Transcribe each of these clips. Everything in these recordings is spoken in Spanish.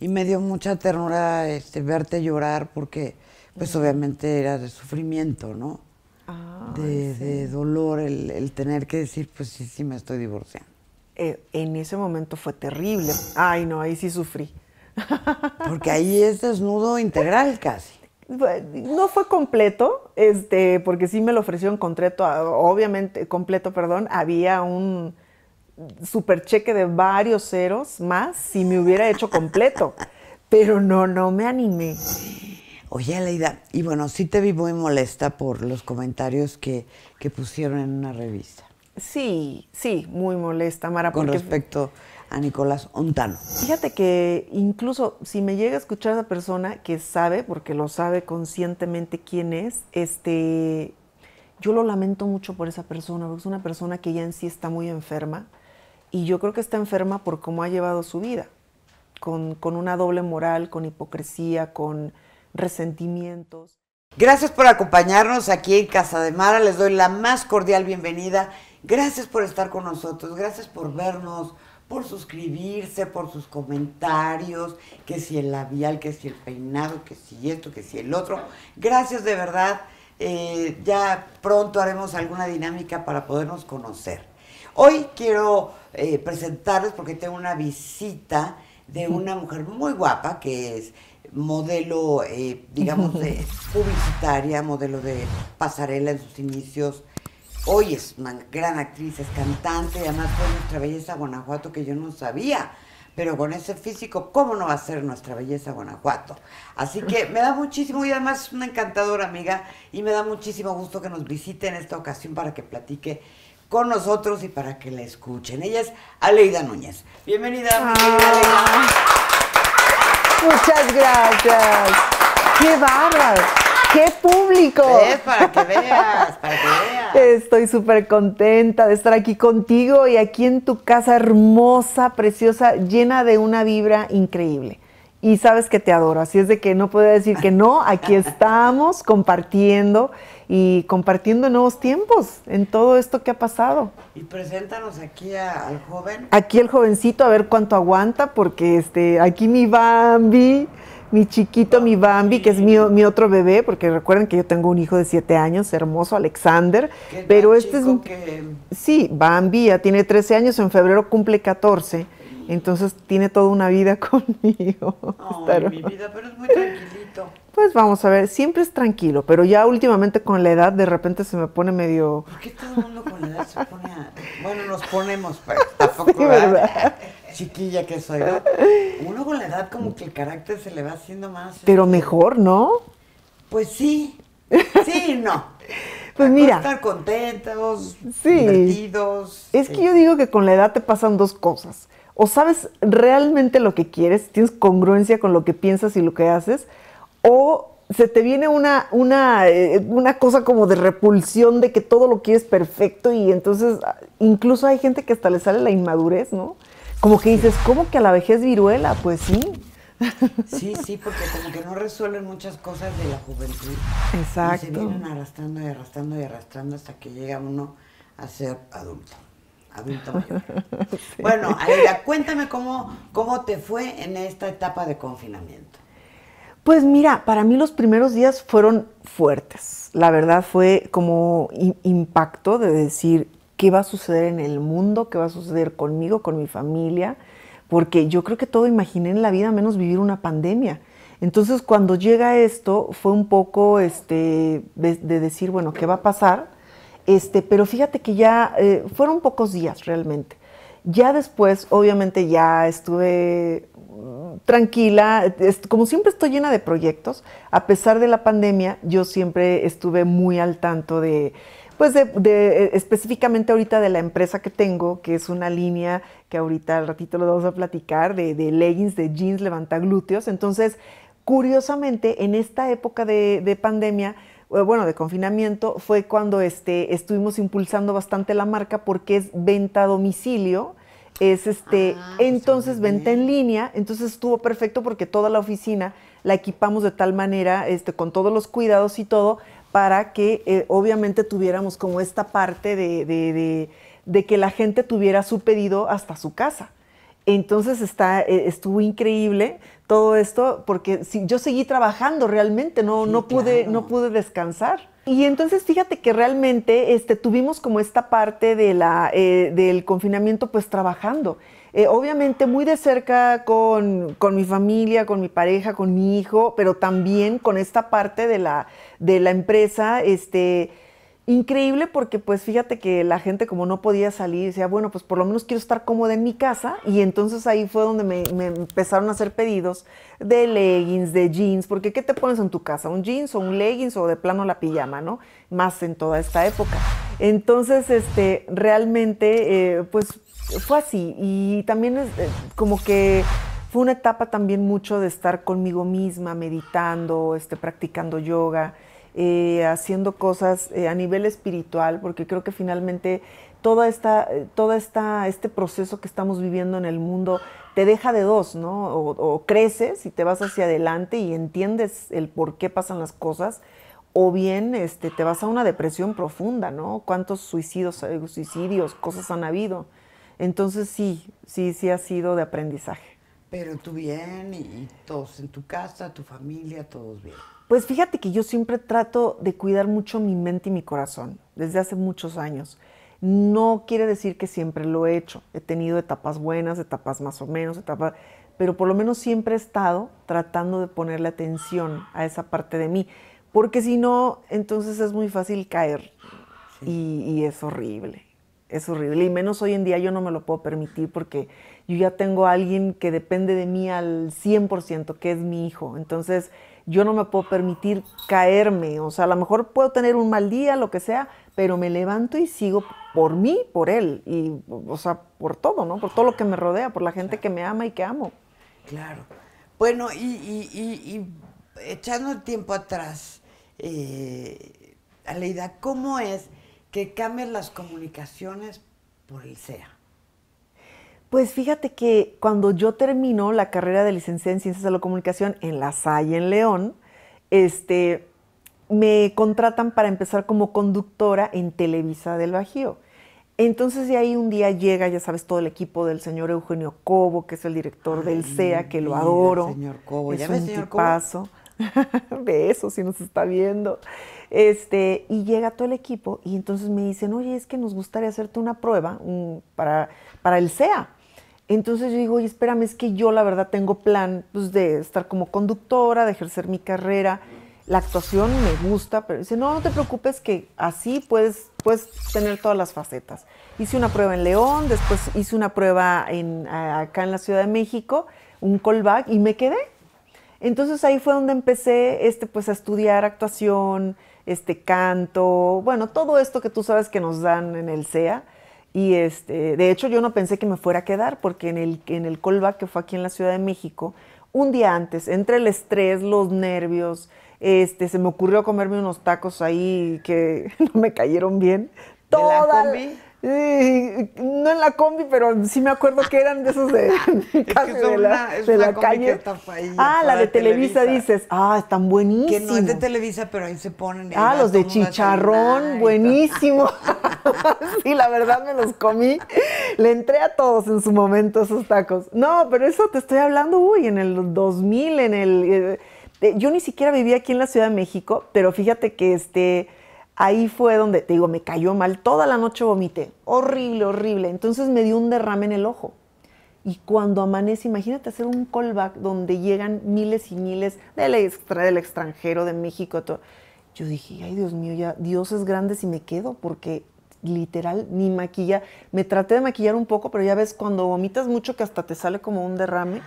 y me dio mucha ternura este, verte llorar porque pues obviamente era de sufrimiento, ¿no? Ah, de, de, dolor el, el, tener que decir, pues sí, sí, me estoy divorciando. Eh, en ese momento fue terrible. Ay, no, ahí sí sufrí. Porque ahí es desnudo integral casi. No fue completo, este, porque sí me lo ofreció en concreto, obviamente completo, perdón, había un, super cheque de varios ceros más si me hubiera hecho completo. Pero no, no me animé. Oye, Leida, y bueno, sí te vi muy molesta por los comentarios que, pusieron en una revista. Sí, sí, muy molesta, Mara. Con respecto a Nicolás Ontano. Fíjate que incluso si me llega a escuchar a esa persona que sabe, porque lo sabe conscientemente quién es, este, yo lo lamento mucho por esa persona, porque es una persona que ya en sí está muy enferma y yo creo que está enferma por cómo ha llevado su vida, con, una doble moral, con hipocresía, con resentimientos. Gracias por acompañarnos aquí en Casa de Mara. Les doy la más cordial bienvenida. Gracias por estar con nosotros, gracias por vernos, por suscribirse, por sus comentarios, que si el labial, que si el peinado, que si esto, que si el otro. Gracias de verdad. Eh, ya pronto haremos alguna dinámica para podernos conocer. Hoy quiero eh, presentarles porque tengo una visita de una mujer muy guapa que es modelo, eh, digamos, de publicitaria, modelo de pasarela en sus inicios. Hoy es una gran actriz, es cantante, y además fue nuestra belleza Guanajuato que yo no sabía. Pero con ese físico, ¿cómo no va a ser nuestra belleza Guanajuato? Así que me da muchísimo, y además es una encantadora amiga, y me da muchísimo gusto que nos visite en esta ocasión para que platique con nosotros y para que la escuchen. Ella es Aleida Núñez. Bienvenida. Ah. Aleida. Muchas gracias. ¡Qué bárbaro! ¡Qué público! Es Para que veas, para que veas. Estoy súper contenta de estar aquí contigo y aquí en tu casa hermosa, preciosa, llena de una vibra increíble y sabes que te adoro. Así es de que no puedo decir que no, aquí estamos compartiendo y compartiendo nuevos tiempos en todo esto que ha pasado. Y preséntanos aquí al joven. Aquí el jovencito, a ver cuánto aguanta, porque este, aquí mi Bambi, mi chiquito, mi Bambi, que es mi, otro bebé, porque recuerden que yo tengo un hijo de siete años, hermoso, Alexander, pero este es... Sí, Bambi ya tiene 13 años, en febrero cumple 14 entonces tiene toda una vida conmigo. Ay, mi vida, pero es muy tranquilito. Pues vamos a ver, siempre es tranquilo, pero ya últimamente con la edad de repente se me pone medio. ¿Por qué todo el mundo con la edad se pone a... Bueno, nos ponemos, pero tampoco ¿verdad? chiquilla que soy. ¿no? Uno con la edad como que el carácter se le va haciendo más. Pero este, mejor, ¿no? Pues sí. Sí, no. Pues mira. Estar contentos, sí. divertidos. Es que yo este. digo que con la edad te pasan dos cosas o sabes realmente lo que quieres, tienes congruencia con lo que piensas y lo que haces, o se te viene una, una, eh, una, cosa como de repulsión de que todo lo quieres perfecto y entonces ah, incluso hay gente que hasta le sale la inmadurez, ¿no? Como que dices, ¿cómo que a la vejez viruela? Pues sí. Sí, sí, porque como que no resuelven muchas cosas de la juventud. Exacto. se vienen arrastrando y arrastrando y arrastrando hasta que llega uno a ser adulto. Bueno, Aida, cuéntame cómo, cómo te fue en esta etapa de confinamiento. Pues mira, para mí los primeros días fueron fuertes. La verdad fue como impacto de decir qué va a suceder en el mundo, qué va a suceder conmigo, con mi familia, porque yo creo que todo imaginé en la vida menos vivir una pandemia. Entonces cuando llega esto fue un poco este, de decir, bueno, ¿qué va a pasar? Este, pero fíjate que ya eh, fueron pocos días realmente. Ya después, obviamente, ya estuve mm, tranquila. Como siempre estoy llena de proyectos, a pesar de la pandemia, yo siempre estuve muy al tanto de, pues de, eh, específicamente ahorita de la empresa que tengo, que es una línea que ahorita al ratito lo vamos a platicar, de, leggings, de jeans, levanta glúteos. Entonces, curiosamente, en esta época de, de pandemia, eh, bueno, de confinamiento, fue cuando este, estuvimos impulsando bastante la marca porque es venta a domicilio es este, ah, pues entonces venta en línea, entonces estuvo perfecto porque toda la oficina la equipamos de tal manera, este, con todos los cuidados y todo, para que eh, obviamente tuviéramos como esta parte de, que la gente tuviera su pedido hasta su casa. Entonces está, eh, estuvo increíble todo esto, porque si, yo seguí trabajando realmente, no, no, pude, no pude descansar. Y entonces fíjate que realmente este, tuvimos como esta parte de la, eh, del confinamiento pues trabajando. Eh, obviamente muy de cerca con, mi familia, con mi pareja, con mi hijo, pero también con esta parte de la, de la empresa, este, Increíble porque pues fíjate que la gente como no podía salir, decía, bueno, pues por lo menos quiero estar cómoda en mi casa y entonces ahí fue donde me, empezaron a hacer pedidos de leggings, de jeans, porque ¿qué te pones en tu casa? ¿Un jeans o un leggings o de plano la pijama, no? Más en toda esta época. Entonces, este, realmente, eh, pues fue así y también es eh, como que fue una etapa también mucho de estar conmigo misma, meditando, este, practicando yoga. Eh, haciendo cosas eh, a nivel espiritual, porque creo que finalmente todo esta, eh, toda esta, este proceso que estamos viviendo en el mundo te deja de dos, ¿no? O, creces y te vas hacia adelante y entiendes el por qué pasan las cosas, o bien este, te vas a una depresión profunda, ¿no? ¿Cuántos suicidios, suicidios, cosas han habido? Entonces sí, sí, sí ha sido de aprendizaje. Pero tú bien y todos en tu casa, tu familia, todos bien. Pues fíjate que yo siempre trato de cuidar mucho mi mente y mi corazón, desde hace muchos años. No quiere decir que siempre lo he hecho. He tenido etapas buenas, etapas más o menos, etapas, pero por lo menos siempre he estado tratando de ponerle atención a esa parte de mí, porque si no, entonces es muy fácil caer y, y es horrible, es horrible. Y menos hoy en día yo no me lo puedo permitir porque yo ya tengo a alguien que depende de mí al 100%, que es mi hijo. Entonces, yo no me puedo permitir caerme, o sea, a lo mejor puedo tener un mal día, lo que sea, pero me levanto y sigo por mí, por él, y, o sea, por todo, ¿no? Por todo lo que me rodea, por la gente que me ama y que amo. Claro. Bueno, y, echando el tiempo atrás, eh, Aleida, ¿cómo es que cambias las comunicaciones por el SEA? Pues fíjate que cuando yo termino la carrera de licenciada en Ciencias de la Comunicación en La Salle, en León, este, me contratan para empezar como conductora en Televisa del Bajío. Entonces de ahí un día llega, ya sabes, todo el equipo del señor Eugenio Cobo, que es el director del CEA, que lo adoro. Señor Cobo, ya ves, señor de eso, si nos está viendo. Este, y llega todo el equipo y entonces me dicen, oye, es que nos gustaría hacerte una prueba para, para el CEA. Entonces yo digo, oye, espérame, es que yo la verdad tengo plan pues, de estar como conductora, de ejercer mi carrera. La actuación me gusta, pero dice, no, no te preocupes que así puedes, puedes tener todas las facetas. Hice una prueba en León, después hice una prueba en, acá en la Ciudad de México, un callback, y me quedé. Entonces ahí fue donde empecé este, pues, a estudiar actuación, este, canto, bueno, todo esto que tú sabes que nos dan en el SEA y este, de hecho yo no pensé que me fuera a quedar porque en el, en el callback que fue aquí en la Ciudad de México, un día antes, entre el estrés, los nervios, este, se me ocurrió comerme unos tacos ahí que no me cayeron bien. Toda, ¿De la no en la combi, pero sí me acuerdo que eran de esos de, la, calle. ah, la de, Televisa, dices. Ah, están buenísimos. Que no es de Televisa, pero ahí se ponen. Ah, los de chicharrón, buenísimos. sí, la verdad me los comí. Le entré a todos en su momento esos tacos. No, pero eso te estoy hablando, uy, en el 2000, en el... Eh, yo ni siquiera vivía aquí en la Ciudad de México, pero fíjate que este ahí fue donde, te digo, me cayó mal. Toda la noche vomité. Horrible, horrible. Entonces me dio un derrame en el ojo. Y cuando amanece, imagínate hacer un callback donde llegan miles y miles del, extra, del extranjero, de México, Yo dije, ay Dios mío, ya Dios es grande si me quedo, porque literal ni maquilla. Me traté de maquillar un poco, pero ya ves, cuando vomitas mucho que hasta te sale como un derrame.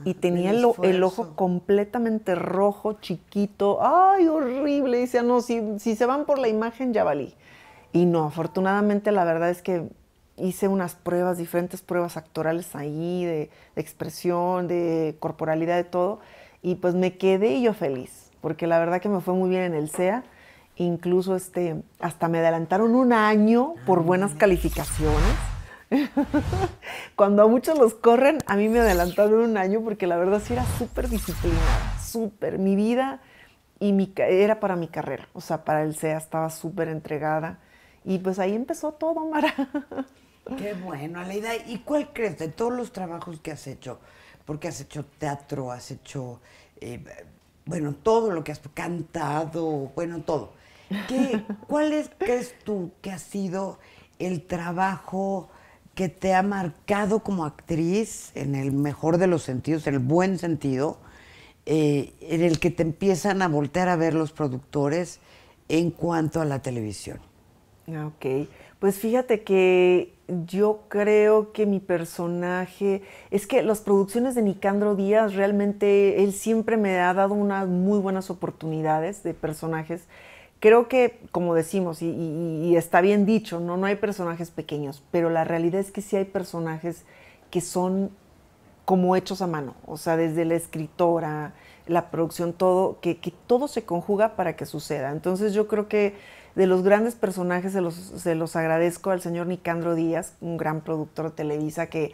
Ah, y tenía el, ojo completamente rojo, chiquito, ay, horrible. Y decía, no, si, se van por la imagen ya valí. Y no, afortunadamente la verdad es que hice unas pruebas, diferentes pruebas actorales ahí, de, expresión, de corporalidad, de todo. Y pues me quedé yo feliz, porque la verdad que me fue muy bien en el SEA. Incluso este, hasta me adelantaron un año por ah, buenas calificaciones. Cuando a muchos los corren, a mí me adelantaron un año porque la verdad sí era súper disciplinada, súper. Mi vida y mi, era para mi carrera, o sea, para el SEA estaba súper entregada. Y pues ahí empezó todo, Mara. Qué bueno, Aleida. ¿Y cuál crees de todos los trabajos que has hecho? Porque has hecho teatro, has hecho, eh, bueno, todo lo que has cantado, bueno, todo. ¿Qué, ¿Cuál crees tú que ha sido el trabajo que te ha marcado como actriz en el mejor de los sentidos, en el buen sentido, eh, en el que te empiezan a voltear a ver los productores en cuanto a la televisión? Ah, ok, pues fíjate que yo creo que mi personaje, es que las producciones de Nicandro Díaz, realmente él siempre me ha dado unas muy buenas oportunidades de personajes creo que, como decimos, y, está bien dicho, ¿no? no hay personajes pequeños, pero la realidad es que sí hay personajes que son como hechos a mano, o sea, desde la escritora, la producción, todo, que, todo se conjuga para que suceda. Entonces yo creo que de los grandes personajes se los, agradezco al señor Nicandro Díaz, un gran productor de Televisa que...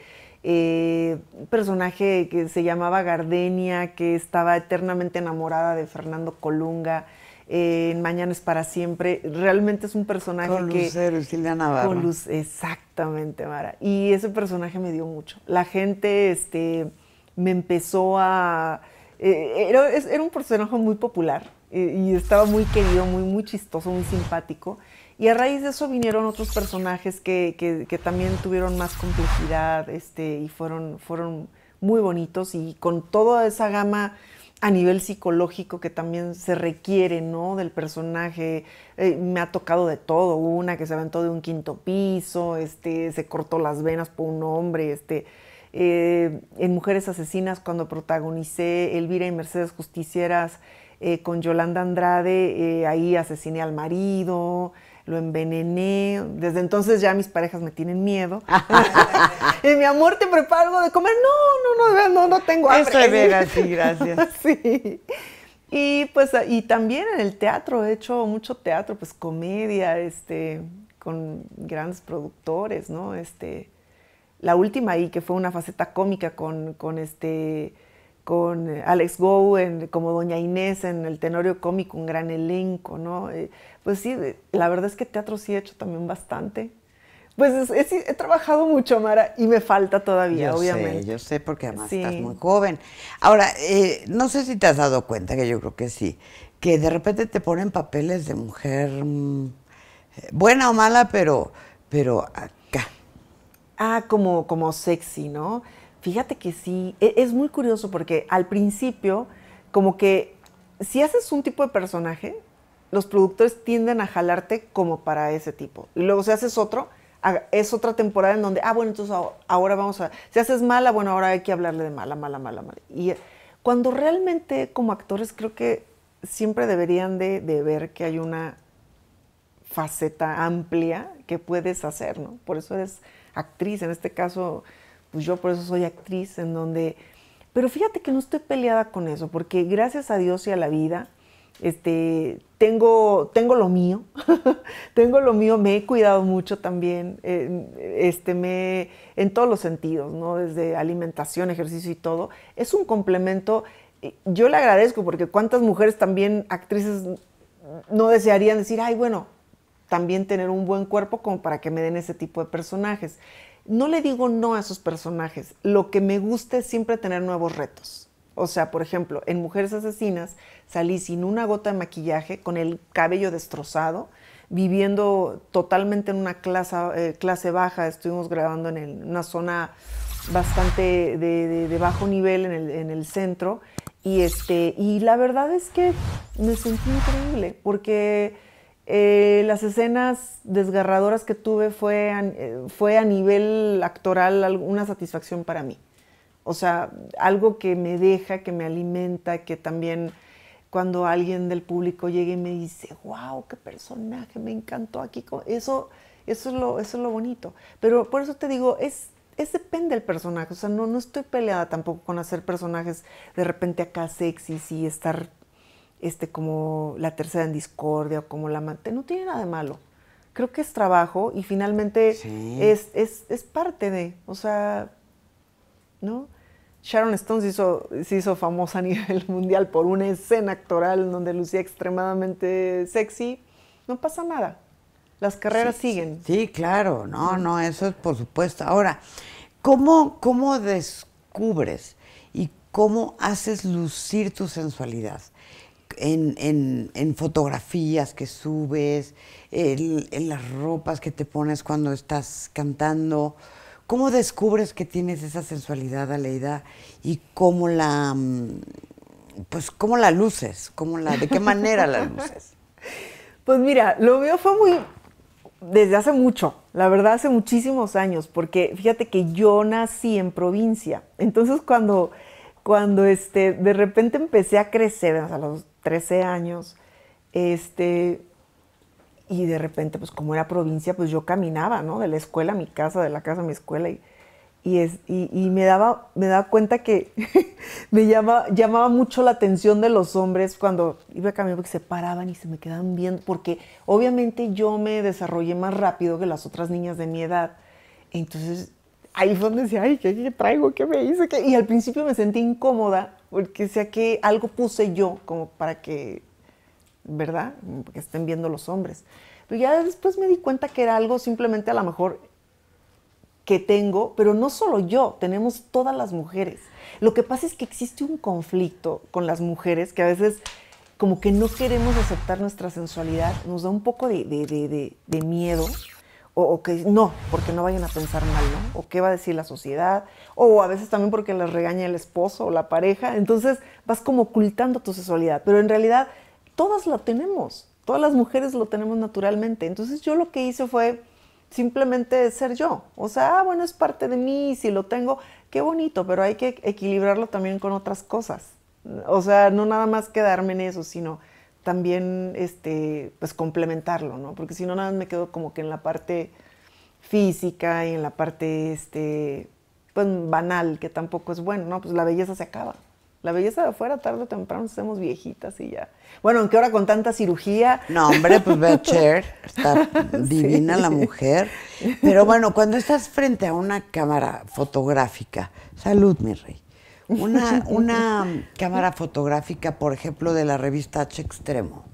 Eh, un personaje que se llamaba Gardenia, que estaba eternamente enamorada de Fernando Colunga, en Mañana es para siempre. Realmente es un personaje con que... Lucero Silvia Navarro. Con Luz, exactamente, Mara. Y ese personaje me dio mucho. La gente este, me empezó a... Eh, era, un personaje muy popular eh, y estaba muy querido, muy, muy chistoso, muy simpático. Y a raíz de eso vinieron otros personajes que, también tuvieron más complejidad este, y fueron, fueron muy bonitos y con toda esa gama a nivel psicológico que también se requiere, ¿no? Del personaje. Eh, me ha tocado de todo, una que se aventó de un quinto piso, este, se cortó las venas por un hombre, este. Eh, en Mujeres Asesinas, cuando protagonicé Elvira y Mercedes Justicieras eh, con Yolanda Andrade, ahí asesiné al marido, lo envenené. Desde entonces ya mis parejas me tienen miedo. y mi amor, ¿te preparo de comer? No, no, no, no, no tengo hambre. Eso es gracias. sí. Y pues, y también en el teatro, he hecho mucho teatro, pues comedia, este, con grandes productores, ¿no? Este, la última ahí, que fue una faceta cómica con, con este con eh, Alex Gowen, como Doña Inés en el Tenorio Cómico, un gran elenco, ¿no? Eh, pues sí, eh, la verdad es que teatro sí he hecho también bastante. Pues he trabajado mucho, Mara, y me falta todavía, yo obviamente. Sé, yo sé, porque además estás muy joven. Ahora, no sé si te has dado cuenta, que yo creo que sí, que de repente te ponen papeles de mujer mm, buena o mala, pero, pero acá. Ah, como, como sexy, ¿no? Fíjate que sí, e-, es muy curioso porque al principio, como que si haces un tipo de personaje, los productores tienden a jalarte como para ese tipo. Y luego si haces otro, es otra temporada en donde, ah, bueno, entonces ahora vamos a, si haces mala, bueno, ahora hay que hablarle de mala, mala, mala, mala. Y eh, cuando realmente como actores creo que siempre deberían de, de ver que hay una faceta amplia que puedes hacer, ¿no? Por eso eres actriz, en este caso pues yo por eso soy actriz, en donde... Pero fíjate que no estoy peleada con eso, porque gracias a Dios y a la vida, este, tengo, tengo lo mío, tengo lo mío, me he cuidado mucho también, eh, este, me, en todos los sentidos, ¿no? desde alimentación, ejercicio y todo. Es un complemento, eh, yo le agradezco porque cuántas mujeres también, actrices, no desearían decir, ay, bueno, también tener un buen cuerpo como para que me den ese tipo de personajes no le digo no a esos personajes. Lo que me gusta es siempre tener nuevos retos. O sea, por ejemplo, en Mujeres Asesinas salí sin una gota de maquillaje, con el cabello destrozado, viviendo totalmente en una clase, eh, clase baja. Estuvimos grabando en una zona bastante de, bajo nivel en el, centro. Y, este, y la verdad es que me sentí increíble porque eh, las escenas desgarradoras que tuve fue a, eh, fue a nivel actoral una satisfacción para mí. O sea, algo que me deja, que me alimenta, que también cuando alguien del público llegue y me dice, wow, qué personaje, me encantó aquí. Eso, eso, es, lo, eso es lo bonito. Pero por eso te digo, es, es depende del personaje. O sea, no, no estoy peleada tampoco con hacer personajes de repente acá sexy y estar este, como la tercera en discordia o como la amante. No tiene nada de malo. Creo que es trabajo y finalmente es, parte de, o sea, ¿no? Sharon Stone se hizo, se famosa a nivel mundial por una escena actoral donde lucía extremadamente sexy. No pasa nada. Las carreras siguen. Sí, claro, no, no, eso es por supuesto. Ahora, ¿cómo, cómo descubres y cómo haces lucir tu sensualidad? en, fotografías que subes, en, las ropas que te pones cuando estás cantando. ¿Cómo descubres que tienes esa sensualidad, Aleida? ¿Y cómo la, mm, pues, cómo la luces? ¿Cómo la, ¿De qué manera la luces? Pues mira, lo veo fue muy, desde hace mucho, la verdad hace muchísimos años, porque fíjate que yo nací en provincia. Entonces cuando cuando este, de repente empecé a crecer, a los 13 años, este, y de repente, pues como era provincia, pues yo caminaba, ¿no? De la escuela a mi casa, de la casa a mi escuela, y, y, y, me, daba, me daba cuenta que me llama, llamaba mucho la atención de los hombres cuando iba a caminar, porque se paraban y se me quedaban viendo, porque obviamente yo me desarrollé más rápido que las otras niñas de mi edad, entonces ahí fue donde decía, ay, ¿qué, traigo? ¿Qué me hice? Y al principio me sentí incómoda porque sea que algo puse yo como para que, ¿verdad? Que estén viendo los hombres. Pero ya después me di cuenta que era algo simplemente a lo mejor que tengo, pero no solo yo, tenemos todas las mujeres. Lo que pasa es que existe un conflicto con las mujeres que a veces como que no queremos aceptar nuestra sensualidad, nos da un poco de, de, de, de miedo o, que no, porque no vayan a pensar mal, ¿no? O qué va a decir la sociedad, o a veces también porque les regaña el esposo o la pareja, entonces vas como ocultando tu sexualidad, pero en realidad todas la tenemos, todas las mujeres lo tenemos naturalmente, entonces yo lo que hice fue simplemente ser yo, o sea, ah, bueno, es parte de mí, si lo tengo, qué bonito, pero hay que equilibrarlo también con otras cosas, o sea, no nada más quedarme en eso, sino también este, pues complementarlo, ¿no? Porque si no, nada más me quedo como que en la parte física y en la parte este, pues, banal, que tampoco es bueno, ¿no? Pues la belleza se acaba. La belleza de afuera, tarde o temprano, nos hacemos viejitas y ya. Bueno, aunque ahora con tanta cirugía. No, hombre, pues ve está divina la mujer. Pero bueno, cuando estás frente a una cámara fotográfica, salud, mi rey. Una, cámara fotográfica, por ejemplo, de la revista H Extremo.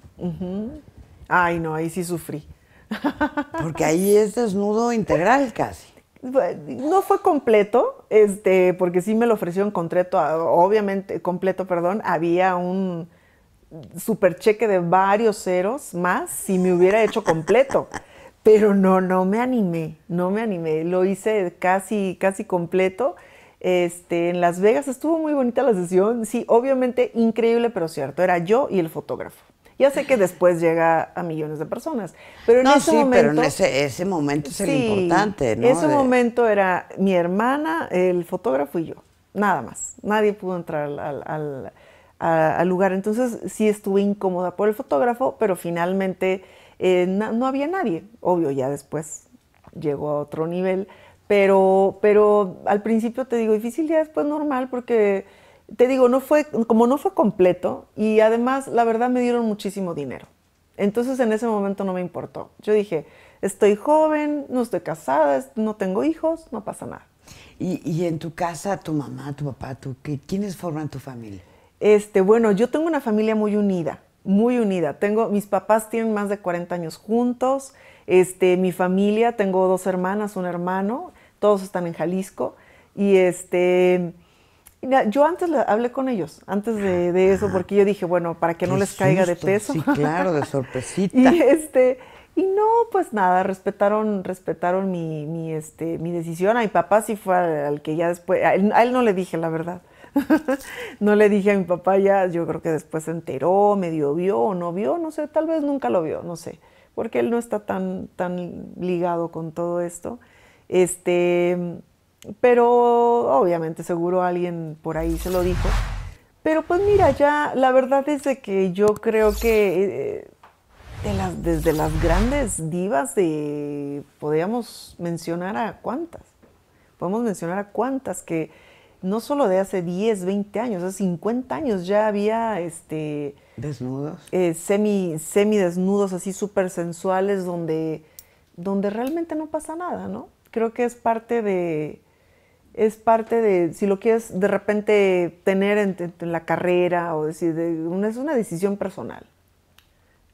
Ay, no, ahí sí sufrí. Porque ahí es desnudo integral casi. No fue completo, este, porque sí me lo ofreció en concreto, ah, obviamente, completo, perdón, había un super cheque de varios ceros más si me hubiera hecho completo. Pero no, no me animé, no me animé. Lo hice casi, casi completo este, en Las Vegas estuvo muy bonita la sesión. Sí, obviamente increíble, pero cierto. Era yo y el fotógrafo. Ya sé que después llega a millones de personas, pero en no, ese sí, momento... pero en ese, momento es el importante, Ese momento era mi hermana, el fotógrafo y yo, nada más. Nadie pudo entrar al, lugar, entonces sí estuve incómoda por el fotógrafo, pero finalmente eh, no había nadie, obvio, ya después llegó a otro nivel, pero, pero al principio te digo, difícil ya después normal, porque te digo, no fue, como no fue completo, y además la verdad me dieron muchísimo dinero. Entonces en ese momento no me importó. Yo dije, estoy joven, no estoy casada, no tengo hijos, no pasa nada. ¿Y, en tu casa, tu mamá, tu papá, ¿quiénes forman tu familia? Este, bueno, yo tengo una familia muy unida, muy unida. Tengo, mis papás tienen más de 40 años juntos, este, mi familia, tengo dos hermanas, un hermano, todos están en Jalisco. Y este, yo antes hablé con ellos, antes de, ah, eso, ah. porque yo dije, bueno, para que no les caiga de peso. Sí, claro, de sorpresita. y este, y no, pues nada, respetaron, respetaron mi, mi, este, mi decisión. A mi papá sí fue al, que ya después, a él, a él, no le dije la verdad. no le dije a mi papá ya, yo creo que después se enteró, medio vio o no vio, no sé, tal vez nunca lo vio, no sé porque él no está tan, tan ligado con todo esto. Este, pero obviamente seguro alguien por ahí se lo dijo. Pero pues mira, ya la verdad es que yo creo que eh, desde las grandes divas de, podríamos mencionar a cuántas, podemos mencionar a cuántas que no solo de hace 10, 20 años, hace 50 años ya había este, ¿Desnudos? Eh, semi, desnudos, así súper sensuales, donde, donde realmente no pasa nada, ¿no? Creo que es parte de, es parte de, si lo quieres de repente tener en, la carrera o decir, es una decisión personal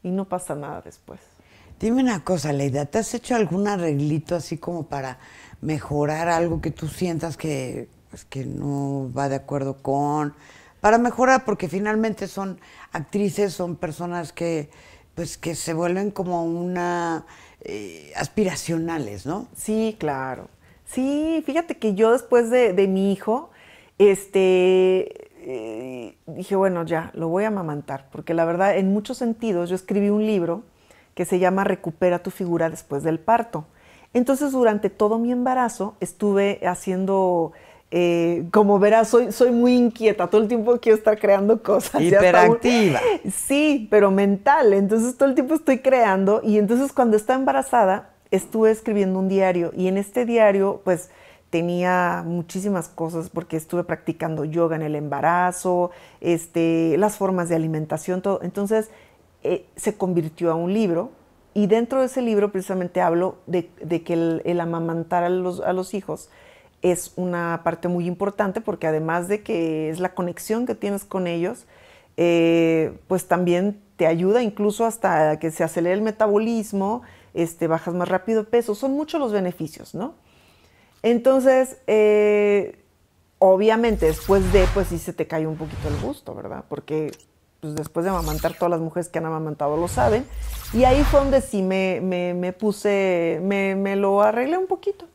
y no pasa nada después. Dime una cosa, Leida, ¿te has hecho algún arreglito así como para mejorar algo que tú sientas que, pues, que no va de acuerdo con? para mejorar, porque finalmente son actrices, son personas que, pues, que se vuelven como una eh, aspiracionales, ¿no? Sí, claro. Sí, fíjate que yo después de, mi hijo, este, eh, dije, bueno, ya, lo voy a amamantar, porque la verdad, en muchos sentidos, yo escribí un libro que se llama Recupera tu figura después del parto. Entonces, durante todo mi embarazo estuve haciendo eh, como verás, soy, soy muy inquieta, todo el tiempo quiero estar creando cosas. Hiperactiva. Sí, pero mental, entonces todo el tiempo estoy creando y entonces cuando estaba embarazada estuve escribiendo un diario y en este diario pues tenía muchísimas cosas porque estuve practicando yoga en el embarazo, este, las formas de alimentación, todo. Entonces eh, se convirtió a un libro y dentro de ese libro precisamente hablo de, que el, el amamantar a los, a los hijos es una parte muy importante porque además de que es la conexión que tienes con ellos, eh, pues también te ayuda incluso hasta que se acelere el metabolismo, este, bajas más rápido peso, son muchos los beneficios, ¿no? Entonces, eh, obviamente después de, pues sí se te cae un poquito el gusto, ¿verdad? Porque pues, después de amamantar, todas las mujeres que han amamantado lo saben. Y ahí fue donde sí me, puse, me, me lo arreglé un poquito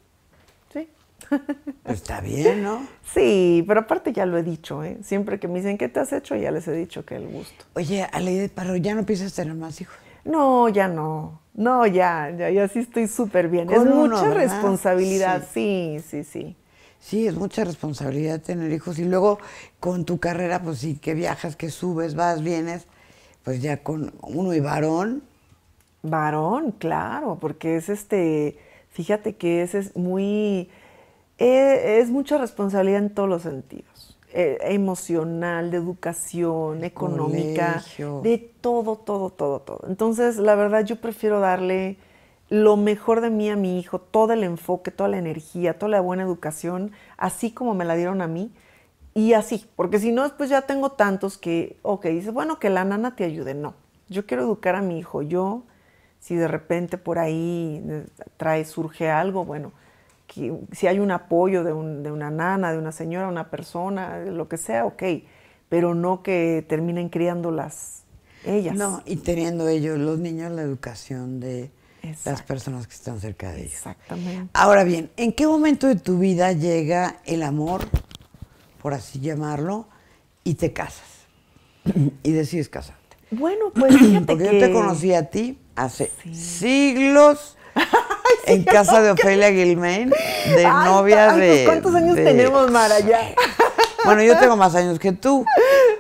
está bien, ¿no? Sí, pero aparte ya lo he dicho, ¿eh? Siempre que me dicen, ¿qué te has hecho? Ya les he dicho que el gusto. Oye, de pero ¿ya no piensas tener más hijos? No, ya no. No, ya, ya, ya sí estoy súper bien. es mucha responsabilidad, sí, sí, sí. Sí, es mucha responsabilidad tener hijos. Y luego con tu carrera, pues sí, que viajas, que subes, vas, vienes, pues ya con uno y varón. Varón, claro, porque es este, fíjate que ese es muy eh, es mucha responsabilidad en todos los sentidos. Eh, emocional, de educación, económica, de todo, todo, todo, todo. Entonces, la verdad, yo prefiero darle lo mejor de mí a mi hijo, todo el enfoque, toda la energía, toda la buena educación, así como me la dieron a mí, y así, porque si no, pues ya tengo tantos que, ok, dices, bueno, que la nana te ayude. No, yo quiero educar a mi hijo, yo, si de repente por ahí eh, trae, surge algo, bueno, si hay un apoyo de, una nana, de una señora, una persona, lo que sea, ok, pero no que terminen criándolas ellas. No, y teniendo ellos, los niños, la educación de las personas que están cerca de ellos. Exactamente. Ahora bien, ¿en qué momento de tu vida llega el amor, por así llamarlo, y te casas? y decides casarte. Bueno, pues fíjate Porque yo te conocí a ti hace siglos en casa de Ofelia Gilmain, de novia pues, de. ¿Cuántos años tenemos, Mara? Ya. Bueno, yo tengo más años que tú.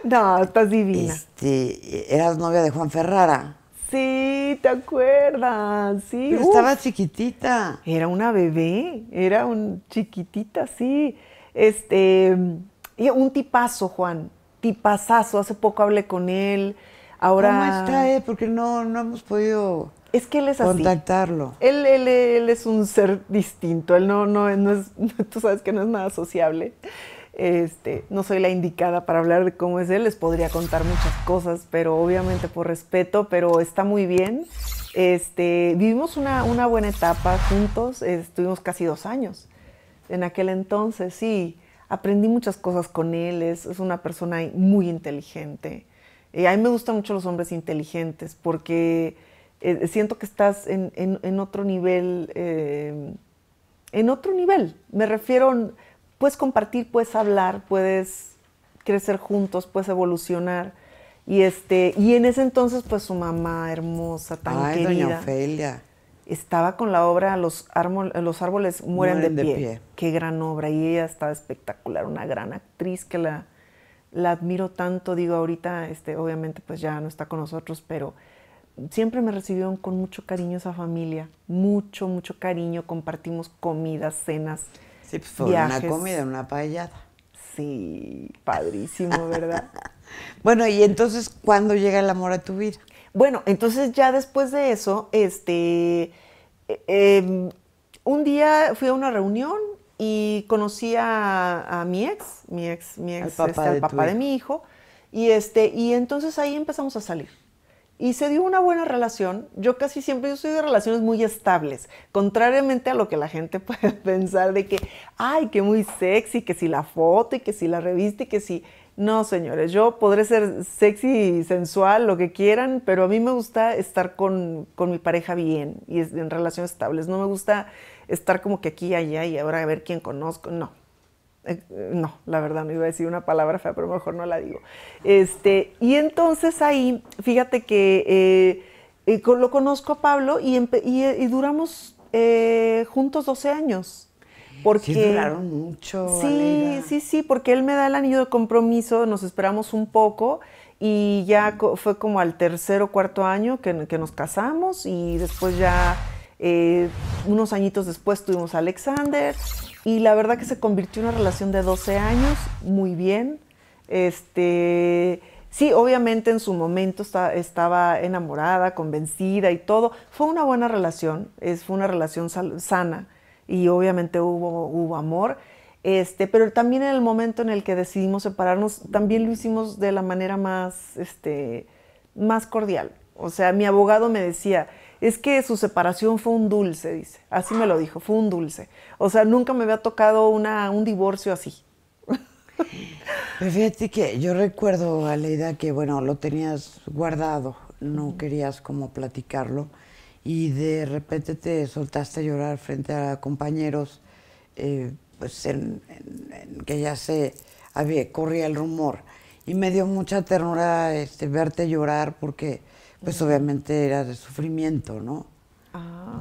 No, estás divina. Este, eras novia de Juan Ferrara. Sí, te acuerdas, sí. Pero estaba chiquitita. Era una bebé, era un chiquitita, sí. Este, un tipazo, Juan, tipazazo. Hace poco hablé con él. Ahora. ¿Cómo está, eh? Porque no, no hemos podido es que él es así. Contactarlo. Él, es un ser distinto, él no, no, es, tú sabes que no es nada sociable. Este, no soy la indicada para hablar de cómo es él, les podría contar muchas cosas, pero obviamente por respeto, pero está muy bien. Este, vivimos una, buena etapa juntos, estuvimos casi dos años en aquel entonces, sí. Aprendí muchas cosas con él, es, una persona muy inteligente. Eh, a mí me gustan mucho los hombres inteligentes porque eh, siento que estás en, otro nivel, eh, en otro nivel. Me refiero, puedes compartir, puedes hablar, puedes crecer juntos, puedes evolucionar. Y este, y en ese entonces, pues su mamá hermosa, tan Ay, querida, Doña Ofelia. Estaba con la obra Los, árboles mueren, de, pie. Qué gran obra. Y ella estaba espectacular, una gran actriz que la, la admiro tanto. Digo, ahorita, este, obviamente, pues ya no está con nosotros, pero siempre me recibieron con mucho cariño esa familia, mucho, mucho cariño, compartimos comidas, cenas. Sí, pues fue una comida, una paellada. Sí, padrísimo, ¿verdad? bueno, y entonces, ¿cuándo llega el amor a tu vida? Bueno, entonces ya después de eso, este, eh, em, un día fui a una reunión y conocí a, mi ex, mi ex, mi ex, papá este, de mi hijo, y este, y entonces ahí empezamos a salir y se dio una buena relación. Yo casi siempre, yo soy de relaciones muy estables, contrariamente a lo que la gente puede pensar de que, ay, que muy sexy, que si la foto y que si la revista y que si... No, señores, yo podré ser sexy y sensual, lo que quieran, pero a mí me gusta estar con, mi pareja bien y en relaciones estables. No me gusta estar como que aquí, allá y ahora a ver quién conozco. No, eh, no, la verdad no iba a decir una palabra fea, pero mejor no la digo. Este, y entonces ahí, fíjate que eh, eh, lo conozco a Pablo y, duramos juntos 12 años. Porque, sí, duraron mucho. Sí, sí, sí, porque él me da el anillo de compromiso, nos esperamos un poco y ya mm. fue como al tercer o cuarto año que, nos casamos y después ya unos añitos después tuvimos a Alexander y la verdad que se convirtió en una relación de 12 años, muy bien. Este, sí, obviamente en su momento estaba enamorada, convencida y todo. Fue una buena relación, fue una relación sana y obviamente hubo, hubo amor. Este, pero también en el momento en el que decidimos separarnos, también lo hicimos de la manera más, este, más cordial. O sea, mi abogado me decía, es que su separación fue un dulce, dice. Así me lo dijo, fue un dulce. O sea, nunca me había tocado una, un divorcio así. Pues fíjate que yo recuerdo, Aleida, que bueno, lo tenías guardado, no querías como platicarlo y de repente te soltaste a llorar frente a compañeros, eh, pues en, que ya se había, corría el rumor. Y me dio mucha ternura este, verte llorar porque pues obviamente era de sufrimiento, ¿no?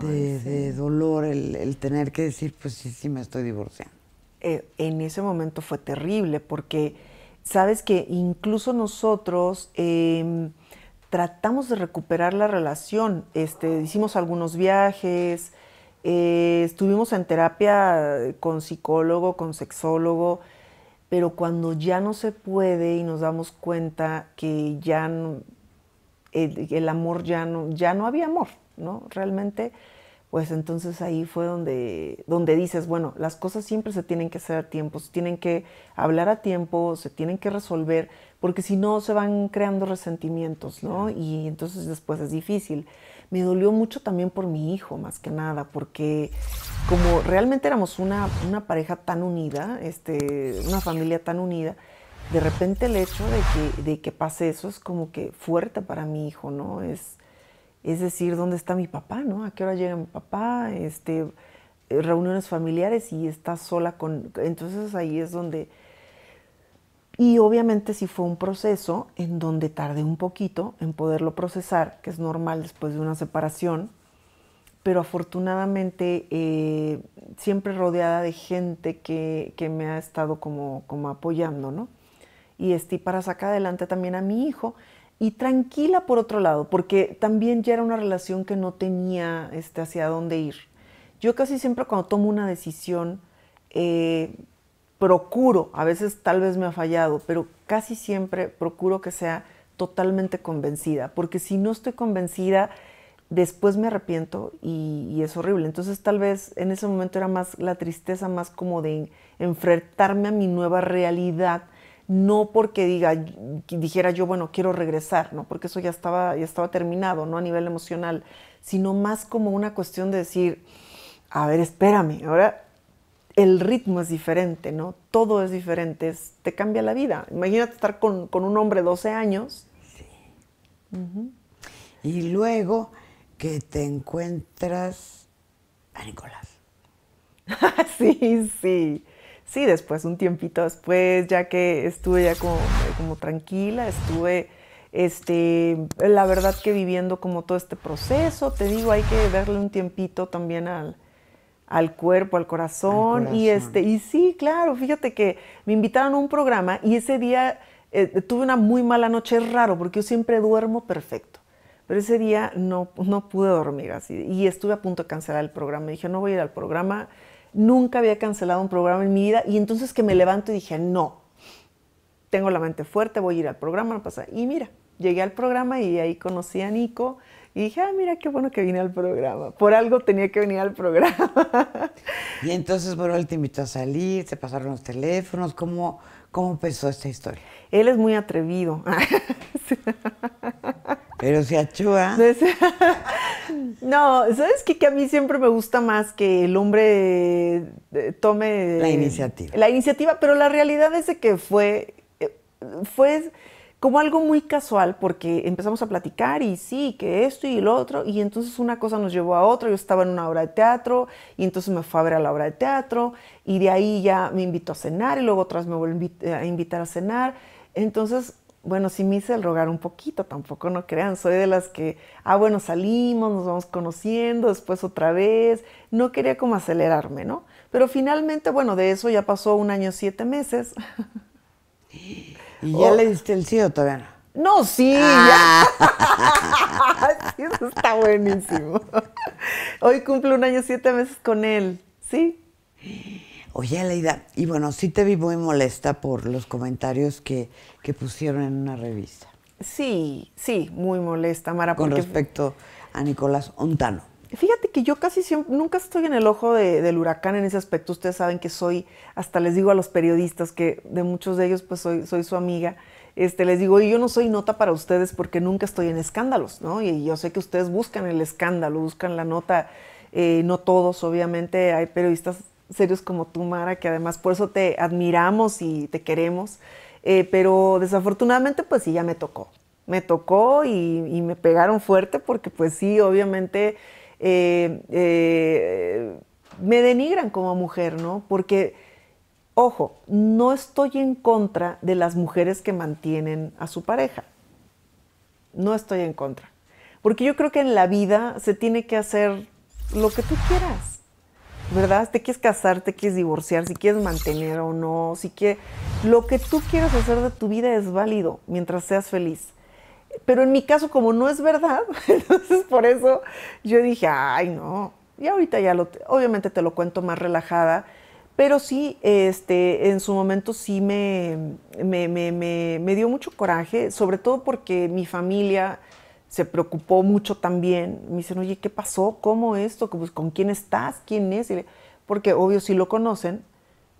de, dolor, el, tener que decir, pues sí, sí, me estoy divorciando. Eh, en ese momento fue terrible porque, sabes que incluso nosotros em, tratamos de recuperar la relación, este, hicimos algunos viajes, eh, estuvimos en terapia con psicólogo, con sexólogo, pero cuando ya no se puede y nos damos cuenta que ya no, el amor ya no, ya no había amor, ¿no? Realmente, pues entonces ahí fue donde, donde dices, bueno, las cosas siempre se tienen que hacer a tiempo, se tienen que hablar a tiempo, se tienen que resolver, porque si no se van creando resentimientos, ¿no? Y entonces después es difícil. Me dolió mucho también por mi hijo, más que nada, porque como realmente éramos una, una pareja tan unida, este, una familia tan unida, de repente el hecho de que, pase eso es como que fuerte para mi hijo, ¿no? Es, es decir, ¿dónde está mi papá, no? ¿A qué hora llega mi papá? Este, eh, reuniones familiares y está sola con... Entonces ahí es donde... Y obviamente sí fue un proceso en donde tardé un poquito en poderlo procesar, que es normal después de una separación, pero afortunadamente eh, siempre rodeada de gente que, me ha estado como, como apoyando, ¿no? y estoy para sacar adelante también a mi hijo. Y tranquila por otro lado, porque también ya era una relación que no tenía este, hacia dónde ir. Yo casi siempre cuando tomo una decisión, eh, procuro, a veces tal vez me ha fallado, pero casi siempre procuro que sea totalmente convencida, porque si no estoy convencida, después me arrepiento y, es horrible. Entonces tal vez en ese momento era más la tristeza, más como de enfrentarme a mi nueva realidad no porque diga, dijera yo, bueno, quiero regresar, ¿no? Porque eso ya estaba, estaba terminado, ¿no? A nivel emocional, sino más como una cuestión de decir, a ver, espérame, ahora el ritmo es diferente, ¿no? Todo es diferente, te cambia la vida. Imagínate estar con, un hombre de 12 años. Sí. Y luego que te encuentras a Nicolás. sí, sí. Sí, después, un tiempito después, ya que estuve ya como, tranquila, estuve, este, la verdad que viviendo como todo este proceso, te digo, hay que darle un tiempito también al, al cuerpo, al corazón, y este y sí, claro, fíjate que me invitaron a un programa y ese día eh, tuve una muy mala noche, es raro porque yo siempre duermo perfecto, pero ese día no, pude dormir así y estuve a punto de cancelar el programa, dije no voy a ir al programa, Nunca había cancelado un programa en mi vida y entonces que me levanto y dije, no, tengo la mente fuerte, voy a ir al programa, no pasa. Y mira, llegué al programa y ahí conocí a Nico y dije, ah, mira qué bueno que vine al programa. Por algo tenía que venir al programa. Y entonces, bueno, él te invitó a salir, se pasaron los teléfonos, ¿cómo, cómo empezó esta historia? Él es muy atrevido. Pero se achúa. No, ¿sabes qué? Que a mí siempre me gusta más que el hombre eh, tome... La iniciativa. La iniciativa, pero la realidad es de que fue, eh, fue como algo muy casual porque empezamos a platicar y sí, que esto y el otro, y entonces una cosa nos llevó a otra, yo estaba en una obra de teatro y entonces me fue a ver a la obra de teatro y de ahí ya me invitó a cenar y luego otras me volvió eh, a invitar a cenar. Entonces bueno, sí me hice el rogar un poquito, tampoco no crean, soy de las que, ah, bueno, salimos, nos vamos conociendo, después otra vez, no quería como acelerarme, ¿no? Pero finalmente, bueno, de eso ya pasó un año, siete meses. ¿Y ya oh. le diste el sí todavía no? No, sí, ya. Ah. eso está buenísimo. Hoy cumple un año, siete meses con él, ¿sí? Oye, Leida, y bueno, sí te vi muy molesta por los comentarios que, pusieron en una revista. Sí, sí, muy molesta, Mara. Con respecto a Nicolás Ontano. Fíjate que yo casi siempre, nunca estoy en el ojo del huracán en ese aspecto. Ustedes saben que soy, hasta les digo a los periodistas que de muchos de ellos pues soy, soy su amiga, este, les digo, y yo no soy nota para ustedes porque nunca estoy en escándalos, ¿no? Y yo sé que ustedes buscan el escándalo, buscan la nota, eh, no todos, obviamente hay periodistas serios como tú, Mara, que además por eso te admiramos y te queremos. Eh, pero desafortunadamente, pues sí, ya me tocó. Me tocó y, me pegaron fuerte porque, pues sí, obviamente eh, eh, me denigran como mujer, ¿no? Porque, ojo, no estoy en contra de las mujeres que mantienen a su pareja. No estoy en contra. Porque yo creo que en la vida se tiene que hacer lo que tú quieras. ¿verdad? Te quieres casar, te quieres divorciar, si quieres mantener o no, si que Lo que tú quieras hacer de tu vida es válido mientras seas feliz. Pero en mi caso, como no es verdad, entonces por eso yo dije, ay, no. Y ahorita ya lo, obviamente te lo cuento más relajada, pero sí, este, en su momento sí me, me, me, me dio mucho coraje, sobre todo porque mi familia, se preocupó mucho también. Me dicen, oye, ¿qué pasó? ¿Cómo esto? ¿Con quién estás? ¿Quién es? porque obvio sí lo conocen,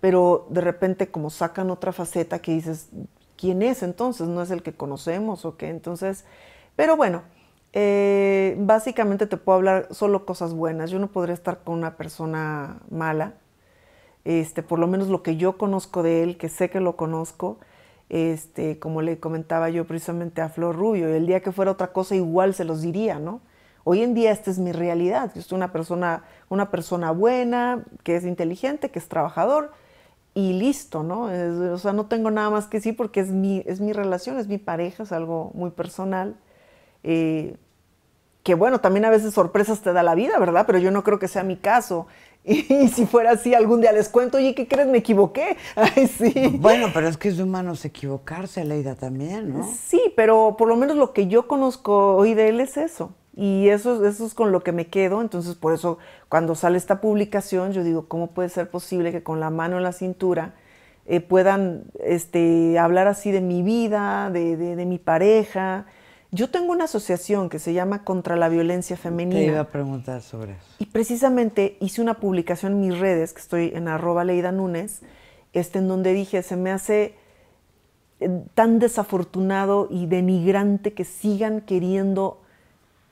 pero de repente como sacan otra faceta que dices, ¿quién es entonces? ¿No es el que conocemos o qué? Entonces, pero bueno, eh, básicamente te puedo hablar solo cosas buenas. Yo no podría estar con una persona mala. Este, por lo menos lo que yo conozco de él, que sé que lo conozco, este, como le comentaba yo precisamente a Flor Rubio, el día que fuera otra cosa igual se los diría, ¿no? Hoy en día esta es mi realidad, yo soy una persona, una persona buena, que es inteligente, que es trabajador y listo, ¿no? o sea, no tengo nada más que sí porque es mi, es mi relación, es mi pareja, es algo muy personal. Eh, que bueno, también a veces sorpresas te da la vida, ¿verdad? Pero yo no creo que sea mi caso. Y si fuera así, algún día les cuento, oye, ¿qué crees? Me equivoqué. Bueno, pero es que es de humanos equivocarse, Leida, también, ¿no? Sí, pero por lo menos lo que yo conozco hoy de él es eso. Y eso, eso es con lo que me quedo. Entonces, por eso, cuando sale esta publicación, yo digo, ¿cómo puede ser posible que con la mano en la cintura eh, puedan este, hablar así de mi vida, de mi pareja? Yo tengo una asociación que se llama Contra la Violencia Femenina. Te iba a preguntar sobre eso. Y precisamente hice una publicación en mis redes, que estoy en arroba Leida Núñez, este, en donde dije, se me hace eh, tan desafortunado y denigrante que sigan queriendo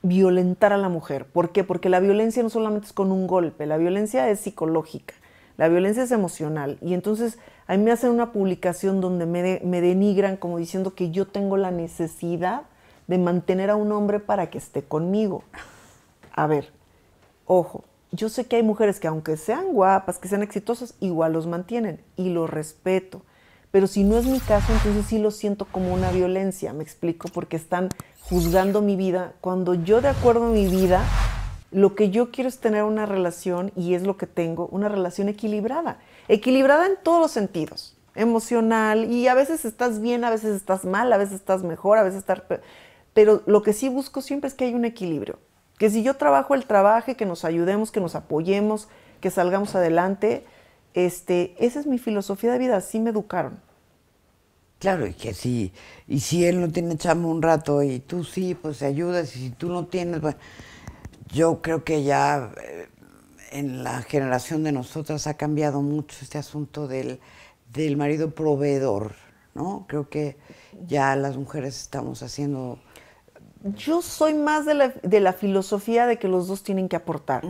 violentar a la mujer. ¿Por qué? Porque la violencia no solamente es con un golpe, la violencia es psicológica, la violencia es emocional. Y entonces a mí me hacen una publicación donde me denigran como diciendo que yo tengo la necesidad de mantener a un hombre para que esté conmigo. A ver, ojo, yo sé que hay mujeres que aunque sean guapas, que sean exitosas, igual los mantienen y los respeto. Pero si no es mi caso, entonces sí lo siento como una violencia, me explico, porque están juzgando mi vida cuando yo de acuerdo a mi vida, lo que yo quiero es tener una relación y es lo que tengo, una relación equilibrada, equilibrada en todos los sentidos, emocional y a veces estás bien, a veces estás mal, a veces estás mejor, a veces estás pero lo que sí busco siempre es que hay un equilibrio. Que si yo trabajo, el trabajo, que nos ayudemos, que nos apoyemos, que salgamos adelante. Este, esa es mi filosofía de vida, así me educaron. Claro, y que si, y si él no tiene chamo un rato y tú sí, pues te ayudas, y si tú no tienes, bueno, yo creo que ya eh, en la generación de nosotras ha cambiado mucho este asunto del, del marido proveedor, ¿no? Creo que ya las mujeres estamos haciendo yo soy más de la, de la, filosofía de que los dos tienen que aportar,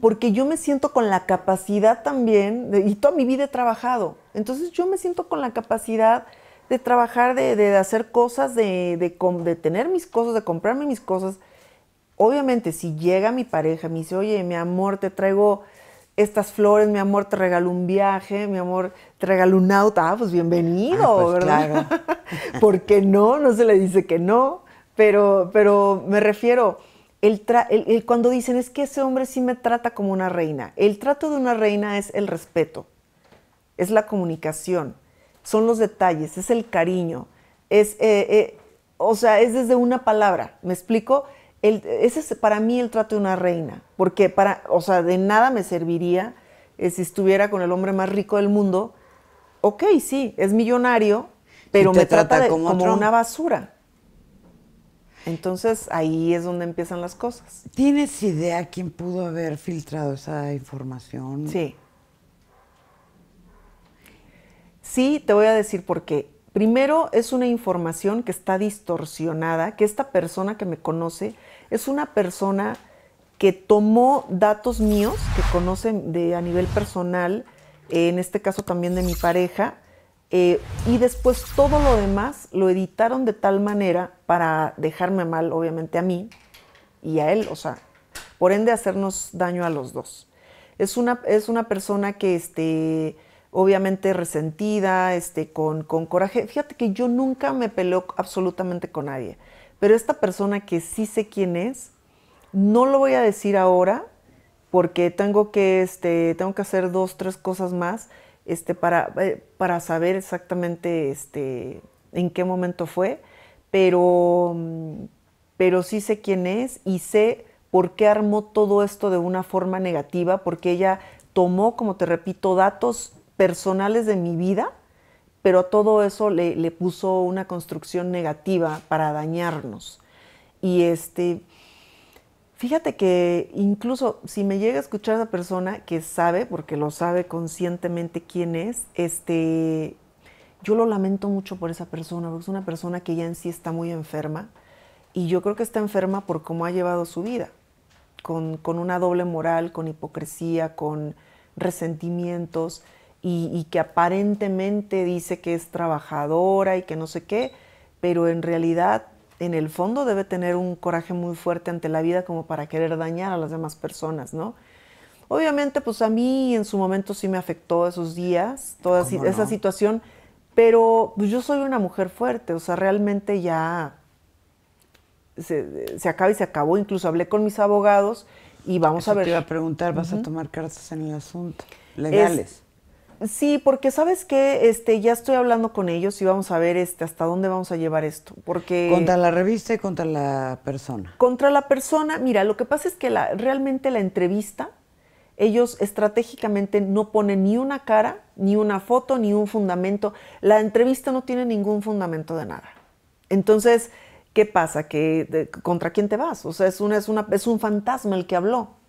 porque yo me siento con la capacidad también, y toda mi vida he trabajado, entonces yo me siento con la capacidad de trabajar, de, de hacer cosas, de, tener mis cosas, de comprarme mis cosas. Obviamente, si llega mi pareja, me dice, oye, mi amor, te traigo estas flores, mi amor, te regalo un viaje, mi amor, te regalo un auto, ah, pues bienvenido, pues ¿verdad? porque no? No se le dice que no. Pero, me refiero, cuando dicen es que ese hombre sí me trata como una reina. El trato de una reina es el respeto, es la comunicación, son los detalles, es el cariño, es, eh, eh, o sea, es desde una palabra. ¿Me explico? ese es para mí el trato de una reina, porque para, o sea, de nada me serviría eh, si estuviera con el hombre más rico del mundo. Ok, sí, es millonario, pero me trata, como una basura. Entonces ahí es donde empiezan las cosas. ¿Tienes idea quién pudo haber filtrado esa información? Sí. Sí, te voy a decir por qué. Primero, es una información que está distorsionada, que esta persona que me conoce es una persona que tomó datos míos, que conocen de, a nivel personal, en este caso también de mi pareja, eh, y después todo lo demás lo editaron de tal manera para dejarme mal, obviamente, a mí y a él, o sea, por ende hacernos daño a los dos. Es una, es una persona que, este, obviamente resentida, este, con, con coraje. Fíjate que yo nunca me peleo absolutamente con nadie, pero esta persona que sí sé quién es, no lo voy a decir ahora porque tengo que, este, tengo que hacer dos, tres cosas más este, para, eh, para saber exactamente este, en qué momento fue, pero, pero sí sé quién es y sé por qué armó todo esto de una forma negativa, porque ella tomó, como te repito, datos personales de mi vida, pero a todo eso le, le puso una construcción negativa para dañarnos. Y este, Fíjate que incluso si me llega a escuchar a esa persona que sabe, porque lo sabe conscientemente quién es, este, yo lo lamento mucho por esa persona, porque es una persona que ya en sí está muy enferma y yo creo que está enferma por cómo ha llevado su vida, con, una doble moral, con hipocresía, con resentimientos y que aparentemente dice que es trabajadora y que no sé qué, pero en realidad en el fondo debe tener un coraje muy fuerte ante la vida como para querer dañar a las demás personas, ¿no? Obviamente, pues a mí en su momento sí me afectó esos días, toda esa situación, pero pues, yo soy una mujer fuerte, o sea, realmente ya se, se, acaba y se acabó. Incluso hablé con mis abogados y vamos a ver. Te iba a preguntar, ¿vas a tomar cartas en el asunto? ¿Legales? Sí, porque sabes que este, ya estoy hablando con ellos y vamos a ver este, hasta dónde vamos a llevar esto. Porque contra la revista y contra la persona. Contra la persona, mira, lo que pasa es que realmente la entrevista, ellos estratégicamente no ponen ni una cara, ni una foto, ni un fundamento. La entrevista no tiene ningún fundamento de nada. Entonces, ¿qué pasa? ¿Que, ¿Contra quién te vas? O sea, es, una, es, una, es un fantasma el que habló.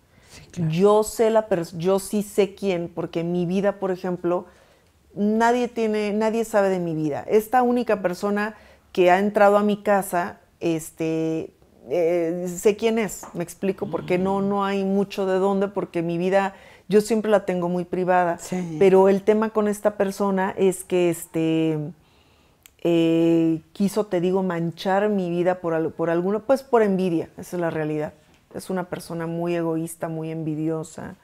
Yo sé la yo sí sé quién, porque mi vida, por ejemplo, nadie tiene, nadie sabe de mi vida. Esta única persona que ha entrado a mi casa, este, eh, sé quién es, me explico, porque no, mm. no hay mucho de dónde, porque mi vida yo siempre la tengo muy privada. Pero el tema con esta persona es que este eh, quiso, te digo, manchar mi vida por, por alguna, pues por envidia, esa es la realidad es una persona muy egoísta, muy envidiosa.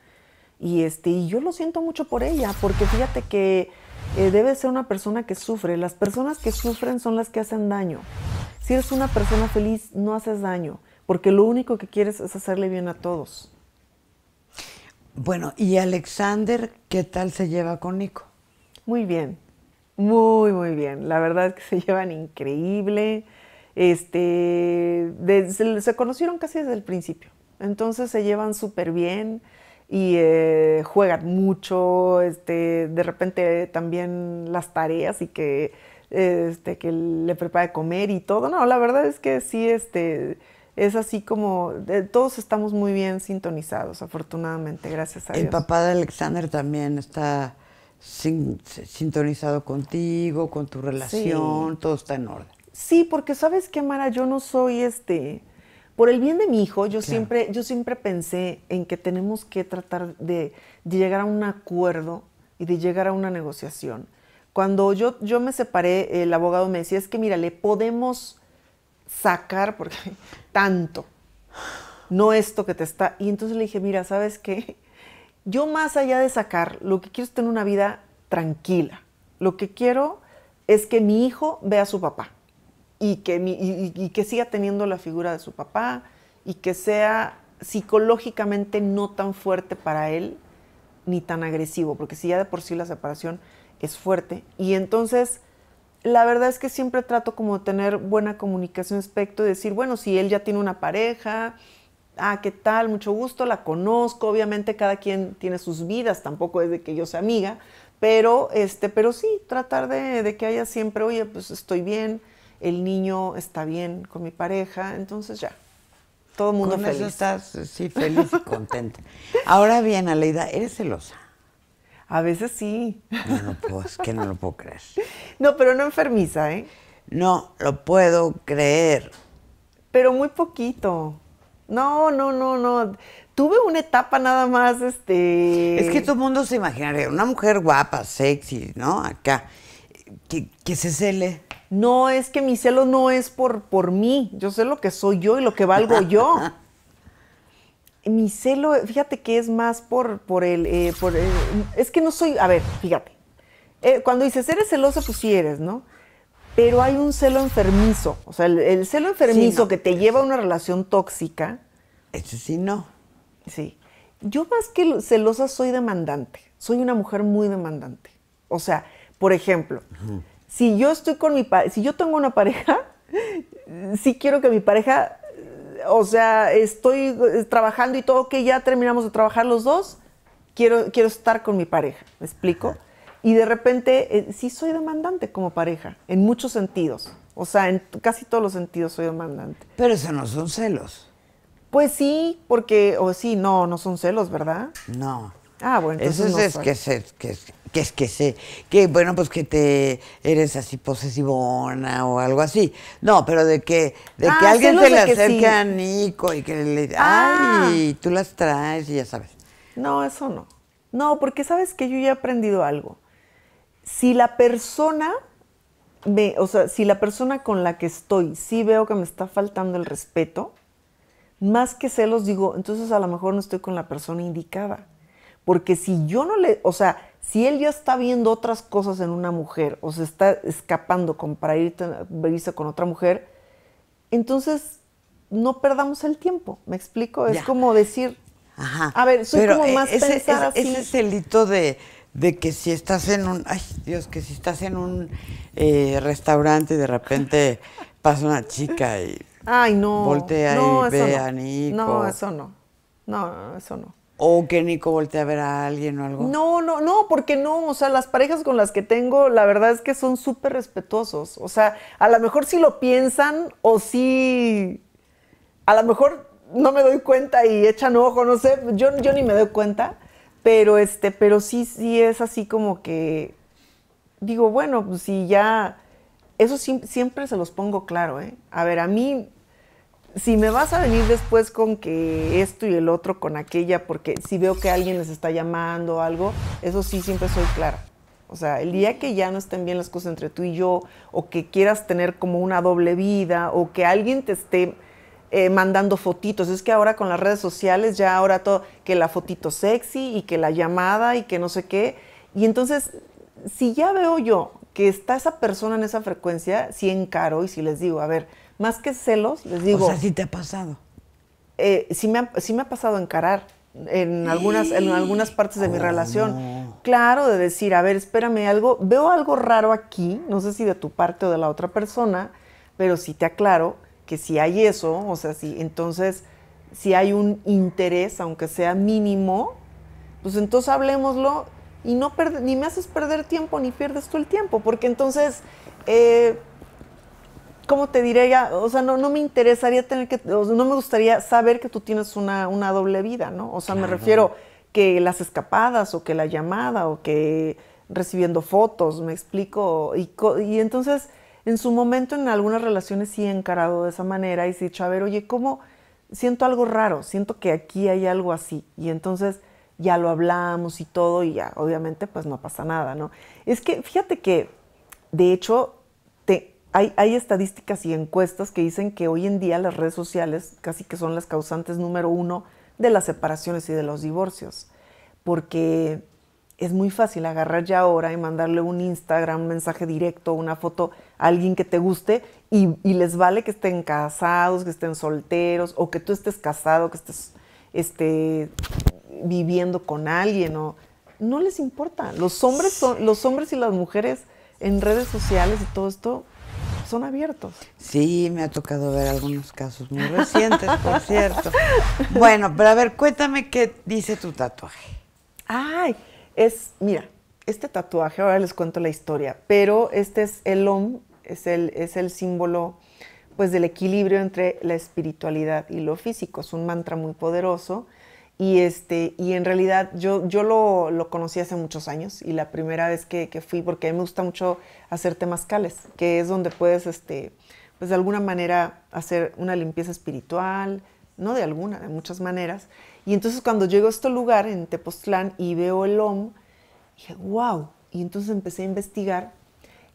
Y, este, y yo lo siento mucho por ella, porque fíjate que eh, debe ser una persona que sufre. Las personas que sufren son las que hacen daño. Si eres una persona feliz, no haces daño, porque lo único que quieres es hacerle bien a todos. Bueno, ¿y Alexander qué tal se lleva con Nico? Muy bien, muy, muy bien. La verdad es que se llevan increíble. Este, se, conocieron casi desde el principio, entonces se llevan súper bien y eh, juegan mucho, este, de repente también las tareas y que, este, le prepare comer y todo. No, la verdad es que sí, este, es así como todos estamos muy bien sintonizados, afortunadamente, gracias a Dios. El papá de Alexander también está sintonizado contigo, con tu relación, todo está en orden. Sí, porque sabes qué, Mara, yo no soy este. Por el bien de mi hijo, yo, siempre, yo siempre pensé en que tenemos que tratar de, llegar a un acuerdo y de llegar a una negociación. Cuando yo, yo me separé, el abogado me decía, es que mira, le podemos sacar, porque tanto, no esto que te está... Y entonces le dije, mira, ¿sabes qué? Yo más allá de sacar, lo que quiero es tener una vida tranquila. Lo que quiero es que mi hijo vea a su papá y que, que siga teniendo la figura de su papá y que sea psicológicamente no tan fuerte para él ni tan agresivo, porque si ya de por sí la separación es fuerte. Y entonces, la verdad es que siempre trato como tener buena comunicación respecto. y decir, bueno, si él ya tiene una pareja, ah, ¿qué tal? Mucho gusto, la conozco, obviamente cada quien tiene sus vidas, tampoco es de que yo sea amiga, pero, este, pero sí, tratar de, de que haya siempre, oye, pues estoy bien, el niño está bien con mi pareja, entonces ya, todo el mundo feliz. Eh, sí, feliz y contenta. Ahora bien, Aleida, ¿eres celosa? A veces sí. No, no puedo, es que no lo puedo creer. No, pero no enfermiza, ¿eh? No, lo puedo creer. Pero muy poquito. No, no, no, no. Tuve una etapa nada más, este... Es que todo el mundo se imaginaría, una mujer guapa, sexy, ¿no? Acá, que, que se cele no es que mi celo no es por, por mí, yo sé lo que soy yo y lo que valgo yo. mi celo, fíjate que es más por, por el, eh, por eh, es que no soy, a ver, fíjate, eh, cuando dices eres celosa, pues sí eres, ¿no? Pero hay un celo enfermizo, o sea, el, celo enfermizo que te lleva a una relación tóxica. Eso sí, no. Sí. Yo más que celosa soy demandante, soy una mujer muy demandante. O sea, por ejemplo, si yo estoy con mi si yo tengo una pareja, si quiero que mi pareja, o sea, estoy eh, trabajando y todo, que ya terminamos de trabajar los dos, quiero, quiero estar con mi pareja, ¿me explico? Y de repente, si eh, sí soy demandante como pareja, en muchos sentidos. O sea, en casi todos los sentidos soy demandante. Pero eso no son celos. Pues sí, porque, o sí, no, no son celos, ¿verdad? No. Ah, bueno, entonces Eso es, que sé, que, es que sé, que bueno, pues que te eres así posesivona o algo así. No, pero de que, de que ah, alguien se le acerque a Nico y que le diga ah. ay, tú las traes y ya sabes. No, eso no. No, porque sabes que yo ya he aprendido algo. Si la persona me, o sea, si la persona con la que estoy sí veo que me está faltando el respeto, más que celos digo, entonces a lo mejor no estoy con la persona indicada. Porque si yo no le, o sea, si él ya está viendo otras cosas en una mujer o se está escapando con para irse con otra mujer, entonces no perdamos el tiempo. ¿Me explico? Es como decir, a ver, soy como e, más pensada. así. es de, que si estás en un, ay Dios, que si estás en un eh, restaurante y de repente pasa una chica y ay, no, voltea y No, eso no. No, eso no. O que Nico voltee a ver a alguien o algo. No, no, no, porque no. O sea, las parejas con las que tengo, la verdad es que son súper respetuosos. O sea, a lo mejor sí lo piensan o Sí, a lo mejor no me doy cuenta y echan ojo, no sé. Yo, yo ni me doy cuenta. Pero, este, pero sí, sí es así como que. Digo, bueno, pues sí, ya. Eso siempre se los pongo claro, ¿eh? A ver, a mí si me vas a venir después con que esto y el otro con aquella, porque si veo que alguien les está llamando o algo, eso sí siempre soy clara. O sea, el día que ya no estén bien las cosas entre tú y yo, o que quieras tener como una doble vida, o que alguien te esté eh, mandando fotitos, es que ahora con las redes sociales ya ahora todo, que la fotito sexy y que la llamada y que no sé qué. Y entonces, si ya veo yo que está esa persona en esa frecuencia, sí encaro y si les digo, a ver, más que celos, les digo. O sea, sí te ha pasado. Eh, sí, me ha, me pasado encarar en algunas, en algunas partes de mi oh. relación. Claro, de decir, a ver, espérame algo, veo algo raro aquí, no sé si de tu parte o de la otra persona, pero sí te aclaro que si hay eso, o sea, si entonces, si hay un interés, aunque sea mínimo, pues entonces hablemoslo y no ni me haces perder tiempo ni pierdes tú el tiempo, porque entonces eh, ¿cómo te diré ya, O sea, no, no me interesaría tener que, no me gustaría saber que tú tienes una, doble vida, ¿no? O sea, me refiero que las escapadas o que la llamada o que recibiendo fotos, me explico. Y, entonces, en su momento, en algunas relaciones sí he encarado de esa manera y se he dicho, a ver, oye, ¿cómo siento algo raro? Siento que aquí hay algo así. Y entonces ya lo hablamos y todo y ya, obviamente, pues no pasa nada, ¿no? Es que fíjate que, de hecho, hay, estadísticas y encuestas que dicen que hoy en día las redes sociales casi que son las causantes número uno de las separaciones y de los divorcios, porque es muy fácil agarrar ya ahora y mandarle un Instagram, un mensaje directo, una foto a alguien que te guste y, les vale que estén casados, que estén solteros o que tú estés casado, que estés este, viviendo con alguien no les importa. Los hombres son, los hombres y las mujeres en redes sociales y todo esto son abiertos. Sí, me ha tocado ver algunos casos muy recientes, por cierto. Bueno, pero a ver, cuéntame qué dice tu tatuaje. Ay, es, mira, este tatuaje, ahora les cuento la historia, pero este es el OM, es el, es el símbolo pues del equilibrio entre la espiritualidad y lo físico. Es un mantra muy poderoso y, este, y en realidad yo, yo lo, lo conocí hace muchos años y la primera vez que, fui, porque a mí me gusta mucho hacer temazcales, que es donde puedes, este, pues de alguna manera, hacer una limpieza espiritual, no de alguna, de muchas maneras. Y entonces cuando llego a este lugar en Tepoztlán y veo el OM, dije, wow. Y entonces empecé a investigar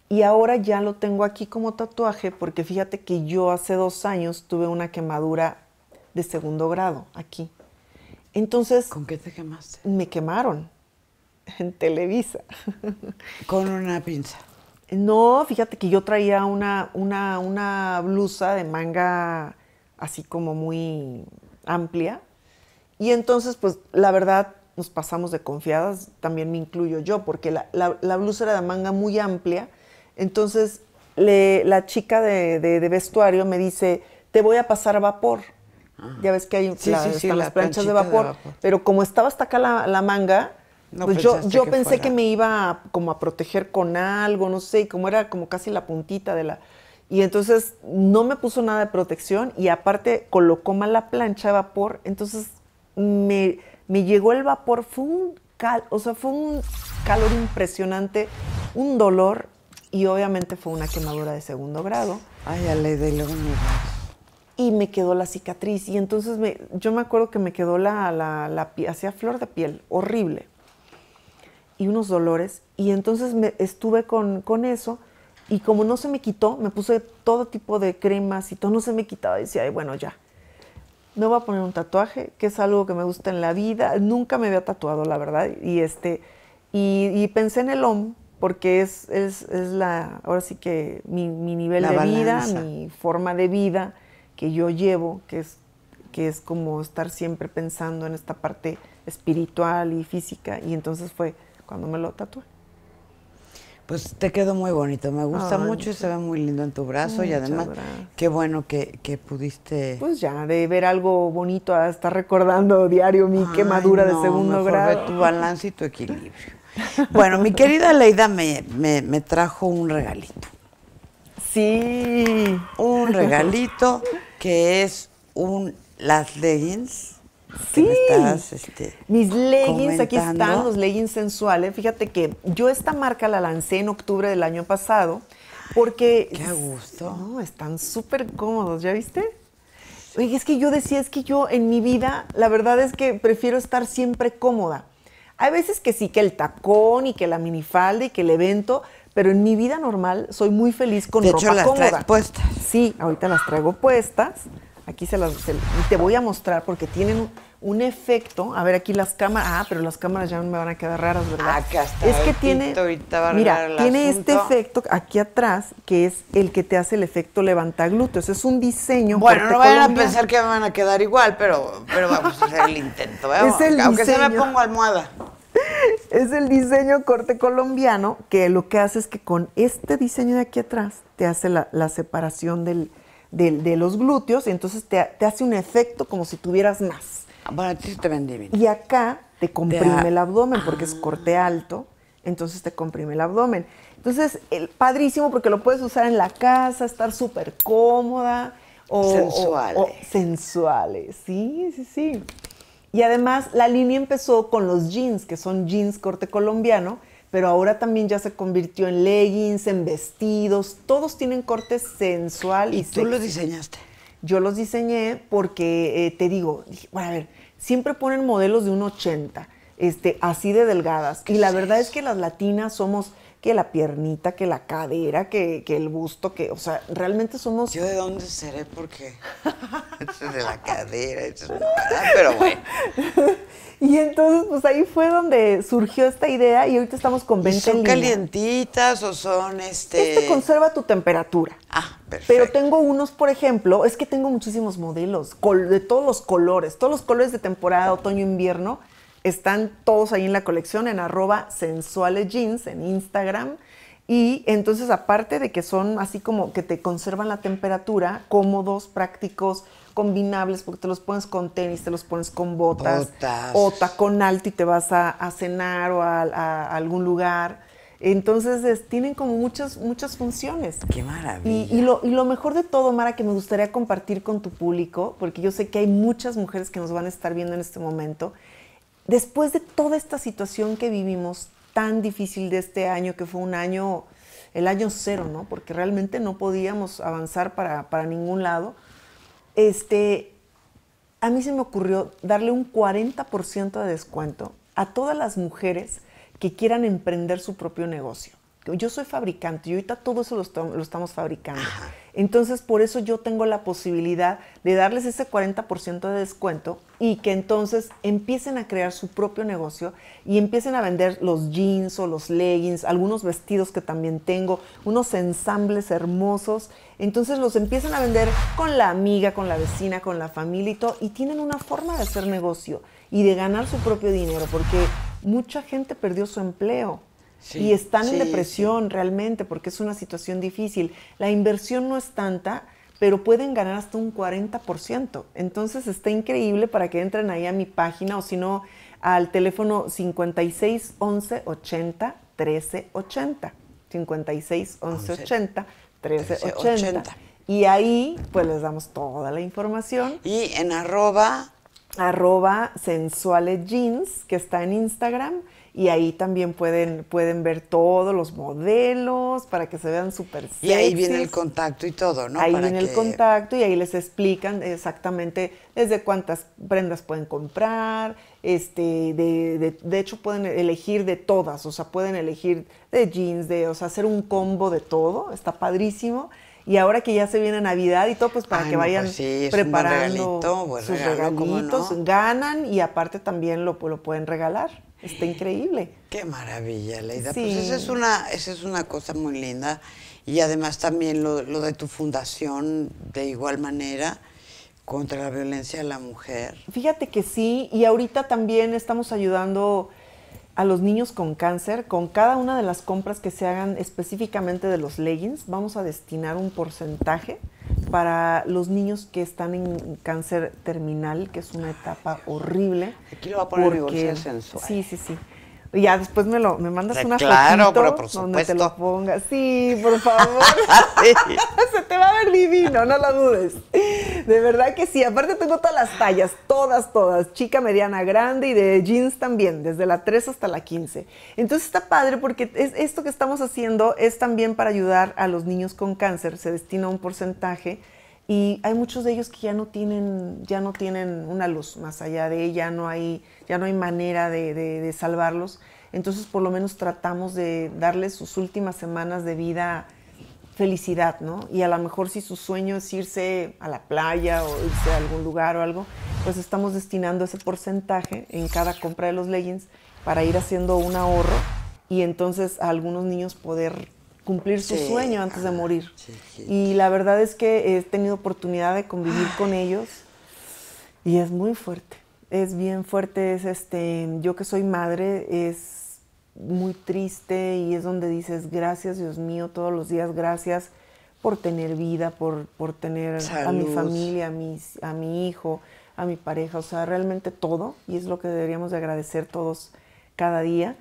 y ahora ya lo tengo aquí como tatuaje porque fíjate que yo hace dos años tuve una quemadura de segundo grado aquí. Entonces... ¿Con qué te quemaste? Me quemaron en Televisa. Con una pinza. No, fíjate que yo traía una, una, blusa de manga así como muy amplia. Y entonces, pues la verdad, nos pasamos de confiadas, también me incluyo yo, porque la, blusa era de manga muy amplia. Entonces, le, la chica de, vestuario me dice, te voy a pasar a vapor. Ah. Ya ves que hay las planchas de vapor, Pero como estaba hasta acá la, manga, pues yo, yo pensé que me iba como a proteger con algo, no sé, y como era como casi la puntita de la... Y entonces no me puso nada de protección y aparte colocó mal la plancha de vapor, entonces me, llegó el vapor, fue un o sea, fue un calor impresionante, un dolor y obviamente fue una quemadura de segundo grado. Ay, a de luego y me quedó la cicatriz. Y entonces me, yo me acuerdo que me quedó la, la, la hacía flor de piel, horrible. Y unos dolores. Y entonces me, estuve con, con eso. Y como no se me quitó, me puse todo tipo de cremas y todo no se me quitaba. Y decía, bueno, ya. no voy a poner un tatuaje, que es algo que me gusta en la vida. Nunca me había tatuado, la verdad. Y, este, y, pensé en el OM, porque es, es, es, la, ahora sí que mi, mi nivel de vida, mi forma de vida que yo llevo, que es, que es como estar siempre pensando en esta parte espiritual y física. Y entonces fue cuando me lo tatué. Pues te quedó muy bonito, me gusta mucho y se ve muy lindo en tu brazo y además qué bueno que, que, pudiste... Pues ya, de ver algo bonito a estar recordando diario mi quemadura de segundo grado. tu balance y tu equilibrio. bueno, mi querida Leida me trajo un regalito. Sí. Un regalito que es un las leggings. sí, estás, este, mis leggings, aquí están los leggings sensuales. Fíjate que yo esta marca la lancé en octubre del año pasado porque... ¡Qué gusto! están súper cómodos, ¿ya viste? Oye, es que yo decía, es que yo en mi vida, la verdad es que prefiero estar siempre cómoda. Hay veces que sí, que el tacón y que la minifalda y que el evento, pero en mi vida normal soy muy feliz con de ropa hecho, las cómoda. puestas. Sí, ahorita las traigo puestas. Aquí se las te voy a mostrar porque tienen un, efecto. A ver, aquí las cámaras. Ah, pero las cámaras ya no me van a quedar raras, ¿verdad? Acá ah, está. Es que tiene. mira, tiene este efecto aquí atrás que es el que te hace el efecto levanta glúteos Es un diseño. Bueno, no vayan a pensar que me van a quedar igual, pero, pero vamos a hacer el intento. ¿eh? Es el Aunque se me pongo almohada es el diseño corte colombiano, que lo que hace es que con este diseño de aquí atrás te hace la, separación de los glúteos y entonces te, hace un efecto como si tuvieras más. Ah, bueno, y acá te comprime el abdomen porque ah. es corte alto, entonces te comprime el abdomen. Entonces, el, padrísimo porque lo puedes usar en la casa, estar súper cómoda. O, sensuales. sensuales, sí, sí, sí. Y además la línea empezó con los jeans, que son jeans corte colombiano, pero ahora también ya se convirtió en leggings, en vestidos, todos tienen corte sensual. ¿Y, tú los diseñaste? Yo los diseñé porque, eh, te digo, dije, bueno, a ver, siempre ponen modelos de un 80, este, así de delgadas. Y la verdad es que las latinas somos que la piernita, que la cadera, que, el busto, que, o sea, realmente somos... ¿Yo de dónde seré? Porque de la cadera, pero bueno. y entonces, pues ahí fue donde surgió esta idea y ahorita estamos con 20 ¿Son calientitas o son este...? Este conserva tu temperatura. Ah, perfecto. Pero tengo unos, por ejemplo, es que tengo muchísimos modelos, de todos los colores, todos los colores de temporada, otoño, invierno, están todos ahí en la colección en arroba sensuales jeans en Instagram. Y entonces, aparte de que son así como que te conservan la temperatura, cómodos, prácticos, combinables, porque te los pones con tenis, te los pones con botas, o tacón alto y te vas a, cenar o a, algún lugar. Entonces tienen como muchas, muchas funciones. Qué maravilla. Y, lo, y, lo, mejor de todo, Mara, que me gustaría compartir con tu público, porque yo sé que hay muchas mujeres que nos van a estar viendo en este momento, después de toda esta situación que vivimos tan difícil de este año, que fue un año, el año cero, ¿no? Porque realmente no podíamos avanzar para, para ningún lado, este, a mí se me ocurrió darle un 40% de descuento a todas las mujeres que quieran emprender su propio negocio yo soy fabricante y ahorita todo eso lo, estamos fabricando. Entonces, por eso yo tengo la posibilidad de darles ese 40% de descuento y que entonces empiecen a crear su propio negocio y empiecen a vender los jeans o los leggings, algunos vestidos que también tengo, unos ensambles hermosos. Entonces los empiezan a vender con la amiga, con la vecina, con la familia y todo. Y tienen una forma de hacer negocio y de ganar su propio dinero porque mucha gente perdió su empleo y están en depresión realmente porque es una situación difícil. La inversión no es tanta, pero pueden ganar hasta un 40%. Entonces está increíble para que entren ahí a mi página o si no al teléfono 56 11 80 13 80. 56 11 80 13 80. Y ahí pues les damos toda la información. Y en arroba arroba sensuales jeans que está en Instagram y ahí también pueden, pueden ver todos los modelos para que se vean súper sexys. Y ahí viene el contacto y todo, ¿no? Ahí viene el contacto y ahí les explican exactamente desde cuántas prendas pueden comprar, este, de, de, de, hecho pueden elegir de todas, o sea, pueden elegir de jeans, de, o sea, hacer un combo de todo, está padrísimo. Y ahora que ya se viene Navidad y todo, pues para que vayan pues preparando sus regalitos, ganan y aparte también lo, lo pueden regalar. Está increíble. Qué maravilla, Leida. Pues esa es, una, esa es una cosa muy linda. Y además también lo, lo de tu fundación, de igual manera contra la violencia de la mujer. Fíjate que sí, y ahorita también estamos ayudando a los niños con cáncer, con cada una de las compras que se hagan específicamente de los leggings, vamos a destinar un porcentaje para los niños que están en cáncer terminal, que es una etapa horrible. Aquí lo va a poner porque, Sí, sí, sí ya después me lo mandas una Claro, por supuesto. Donde te lo pongas. Sí, por favor. Ah, Se te va a ver divino, no lo dudes. De verdad que sí. Aparte tengo todas las tallas, todas, todas. Chica, mediana, grande y de jeans también, desde la 3 hasta la 15. Entonces está padre porque es, esto que estamos haciendo es también para ayudar a los niños con cáncer. Se destina un porcentaje y hay muchos de ellos que ya no tienen, ya no tienen una luz más allá de ella, no hay, ya no hay manera de, salvarlos. Entonces, por lo menos tratamos de darles sus últimas semanas de vida felicidad, ¿no? Y a lo mejor si su sueño es irse a la playa o irse a algún lugar o algo, pues estamos destinando ese porcentaje en cada compra de los leggings para ir haciendo un ahorro y entonces a algunos niños poder cumplir su sueño antes de morir. Y la verdad es que he tenido oportunidad de convivir con ellos y es muy fuerte. Es bien fuerte, es este, yo que soy madre, es muy triste y es donde dices, gracias Dios mío, todos los días, gracias por tener vida, por, por tener a mi familia, a, a mi hijo, a mi pareja, o sea, realmente todo, y es lo que deberíamos de agradecer todos cada día.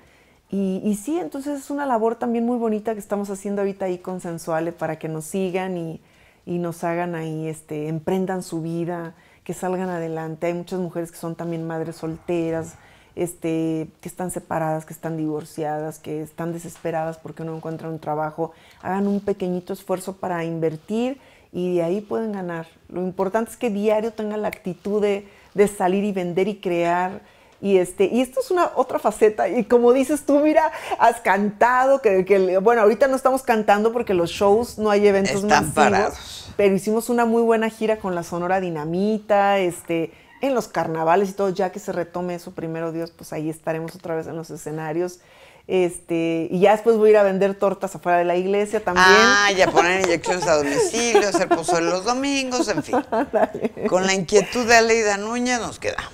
Y, sí, entonces es una labor también muy bonita que estamos haciendo ahorita ahí con Sensuale eh, para que nos sigan y, y nos hagan ahí, este, emprendan su vida, que salgan adelante. Hay muchas mujeres que son también madres solteras, este, que están separadas, que están divorciadas, que están desesperadas porque no encuentran un trabajo. Hagan un pequeñito esfuerzo para invertir y de ahí pueden ganar. Lo importante es que diario tengan la actitud de, de salir y vender y crear y, este, y esto es una otra faceta. Y como dices tú, mira, has cantado, que, bueno, ahorita no estamos cantando porque los shows no hay eventos Están parados. Pero hicimos una muy buena gira con la Sonora Dinamita, este, en los carnavales y todo. Ya que se retome eso, primero Dios, pues ahí estaremos otra vez en los escenarios. Este, y ya después voy a ir a vender tortas afuera de la iglesia también. Ah, ya poner inyecciones a domicilio, hacer pozo los domingos, en fin. Con la inquietud de Aleida Núñez nos quedamos.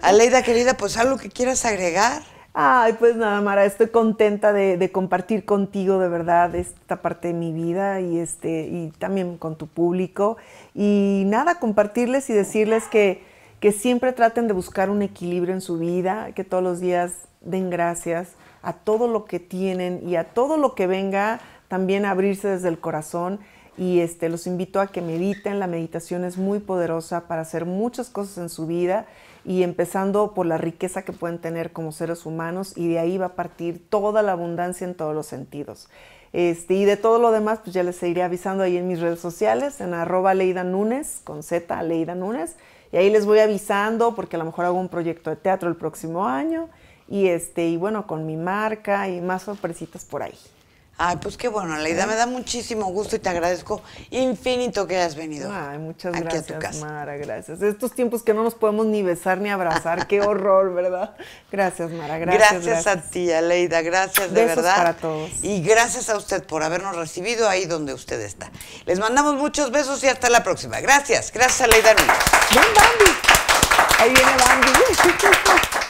Aleida querida, pues algo que quieras agregar. Ay, pues nada, Mara, estoy contenta de, compartir contigo de verdad esta parte de mi vida y este y también con tu público y nada, compartirles y decirles que que siempre traten de buscar un equilibrio en su vida, que todos los días den gracias, a todo lo que tienen y a todo lo que venga, también a abrirse desde el corazón. Y este, los invito a que mediten, la meditación es muy poderosa para hacer muchas cosas en su vida y empezando por la riqueza que pueden tener como seres humanos y de ahí va a partir toda la abundancia en todos los sentidos. Este, y de todo lo demás, pues ya les seguiré avisando ahí en mis redes sociales, en arroba Leida con Z, Leida Y ahí les voy avisando porque a lo mejor hago un proyecto de teatro el próximo año y este y bueno, con mi marca y más sorpresitas por ahí. Ay, pues qué bueno, Leida, me da muchísimo gusto y te agradezco infinito que hayas venido. Ay, muchas aquí gracias, a Mara, gracias. Estos tiempos que no nos podemos ni besar ni abrazar, qué horror, ¿verdad? Gracias, Mara, gracias. Gracias, a ti, Leida, gracias de Besos verdad. para todos. Y gracias a usted por habernos recibido ahí donde usted está. Les mandamos muchos besos y hasta la próxima. Gracias, gracias Leida Núñez. Bambi. Ahí viene Bambi.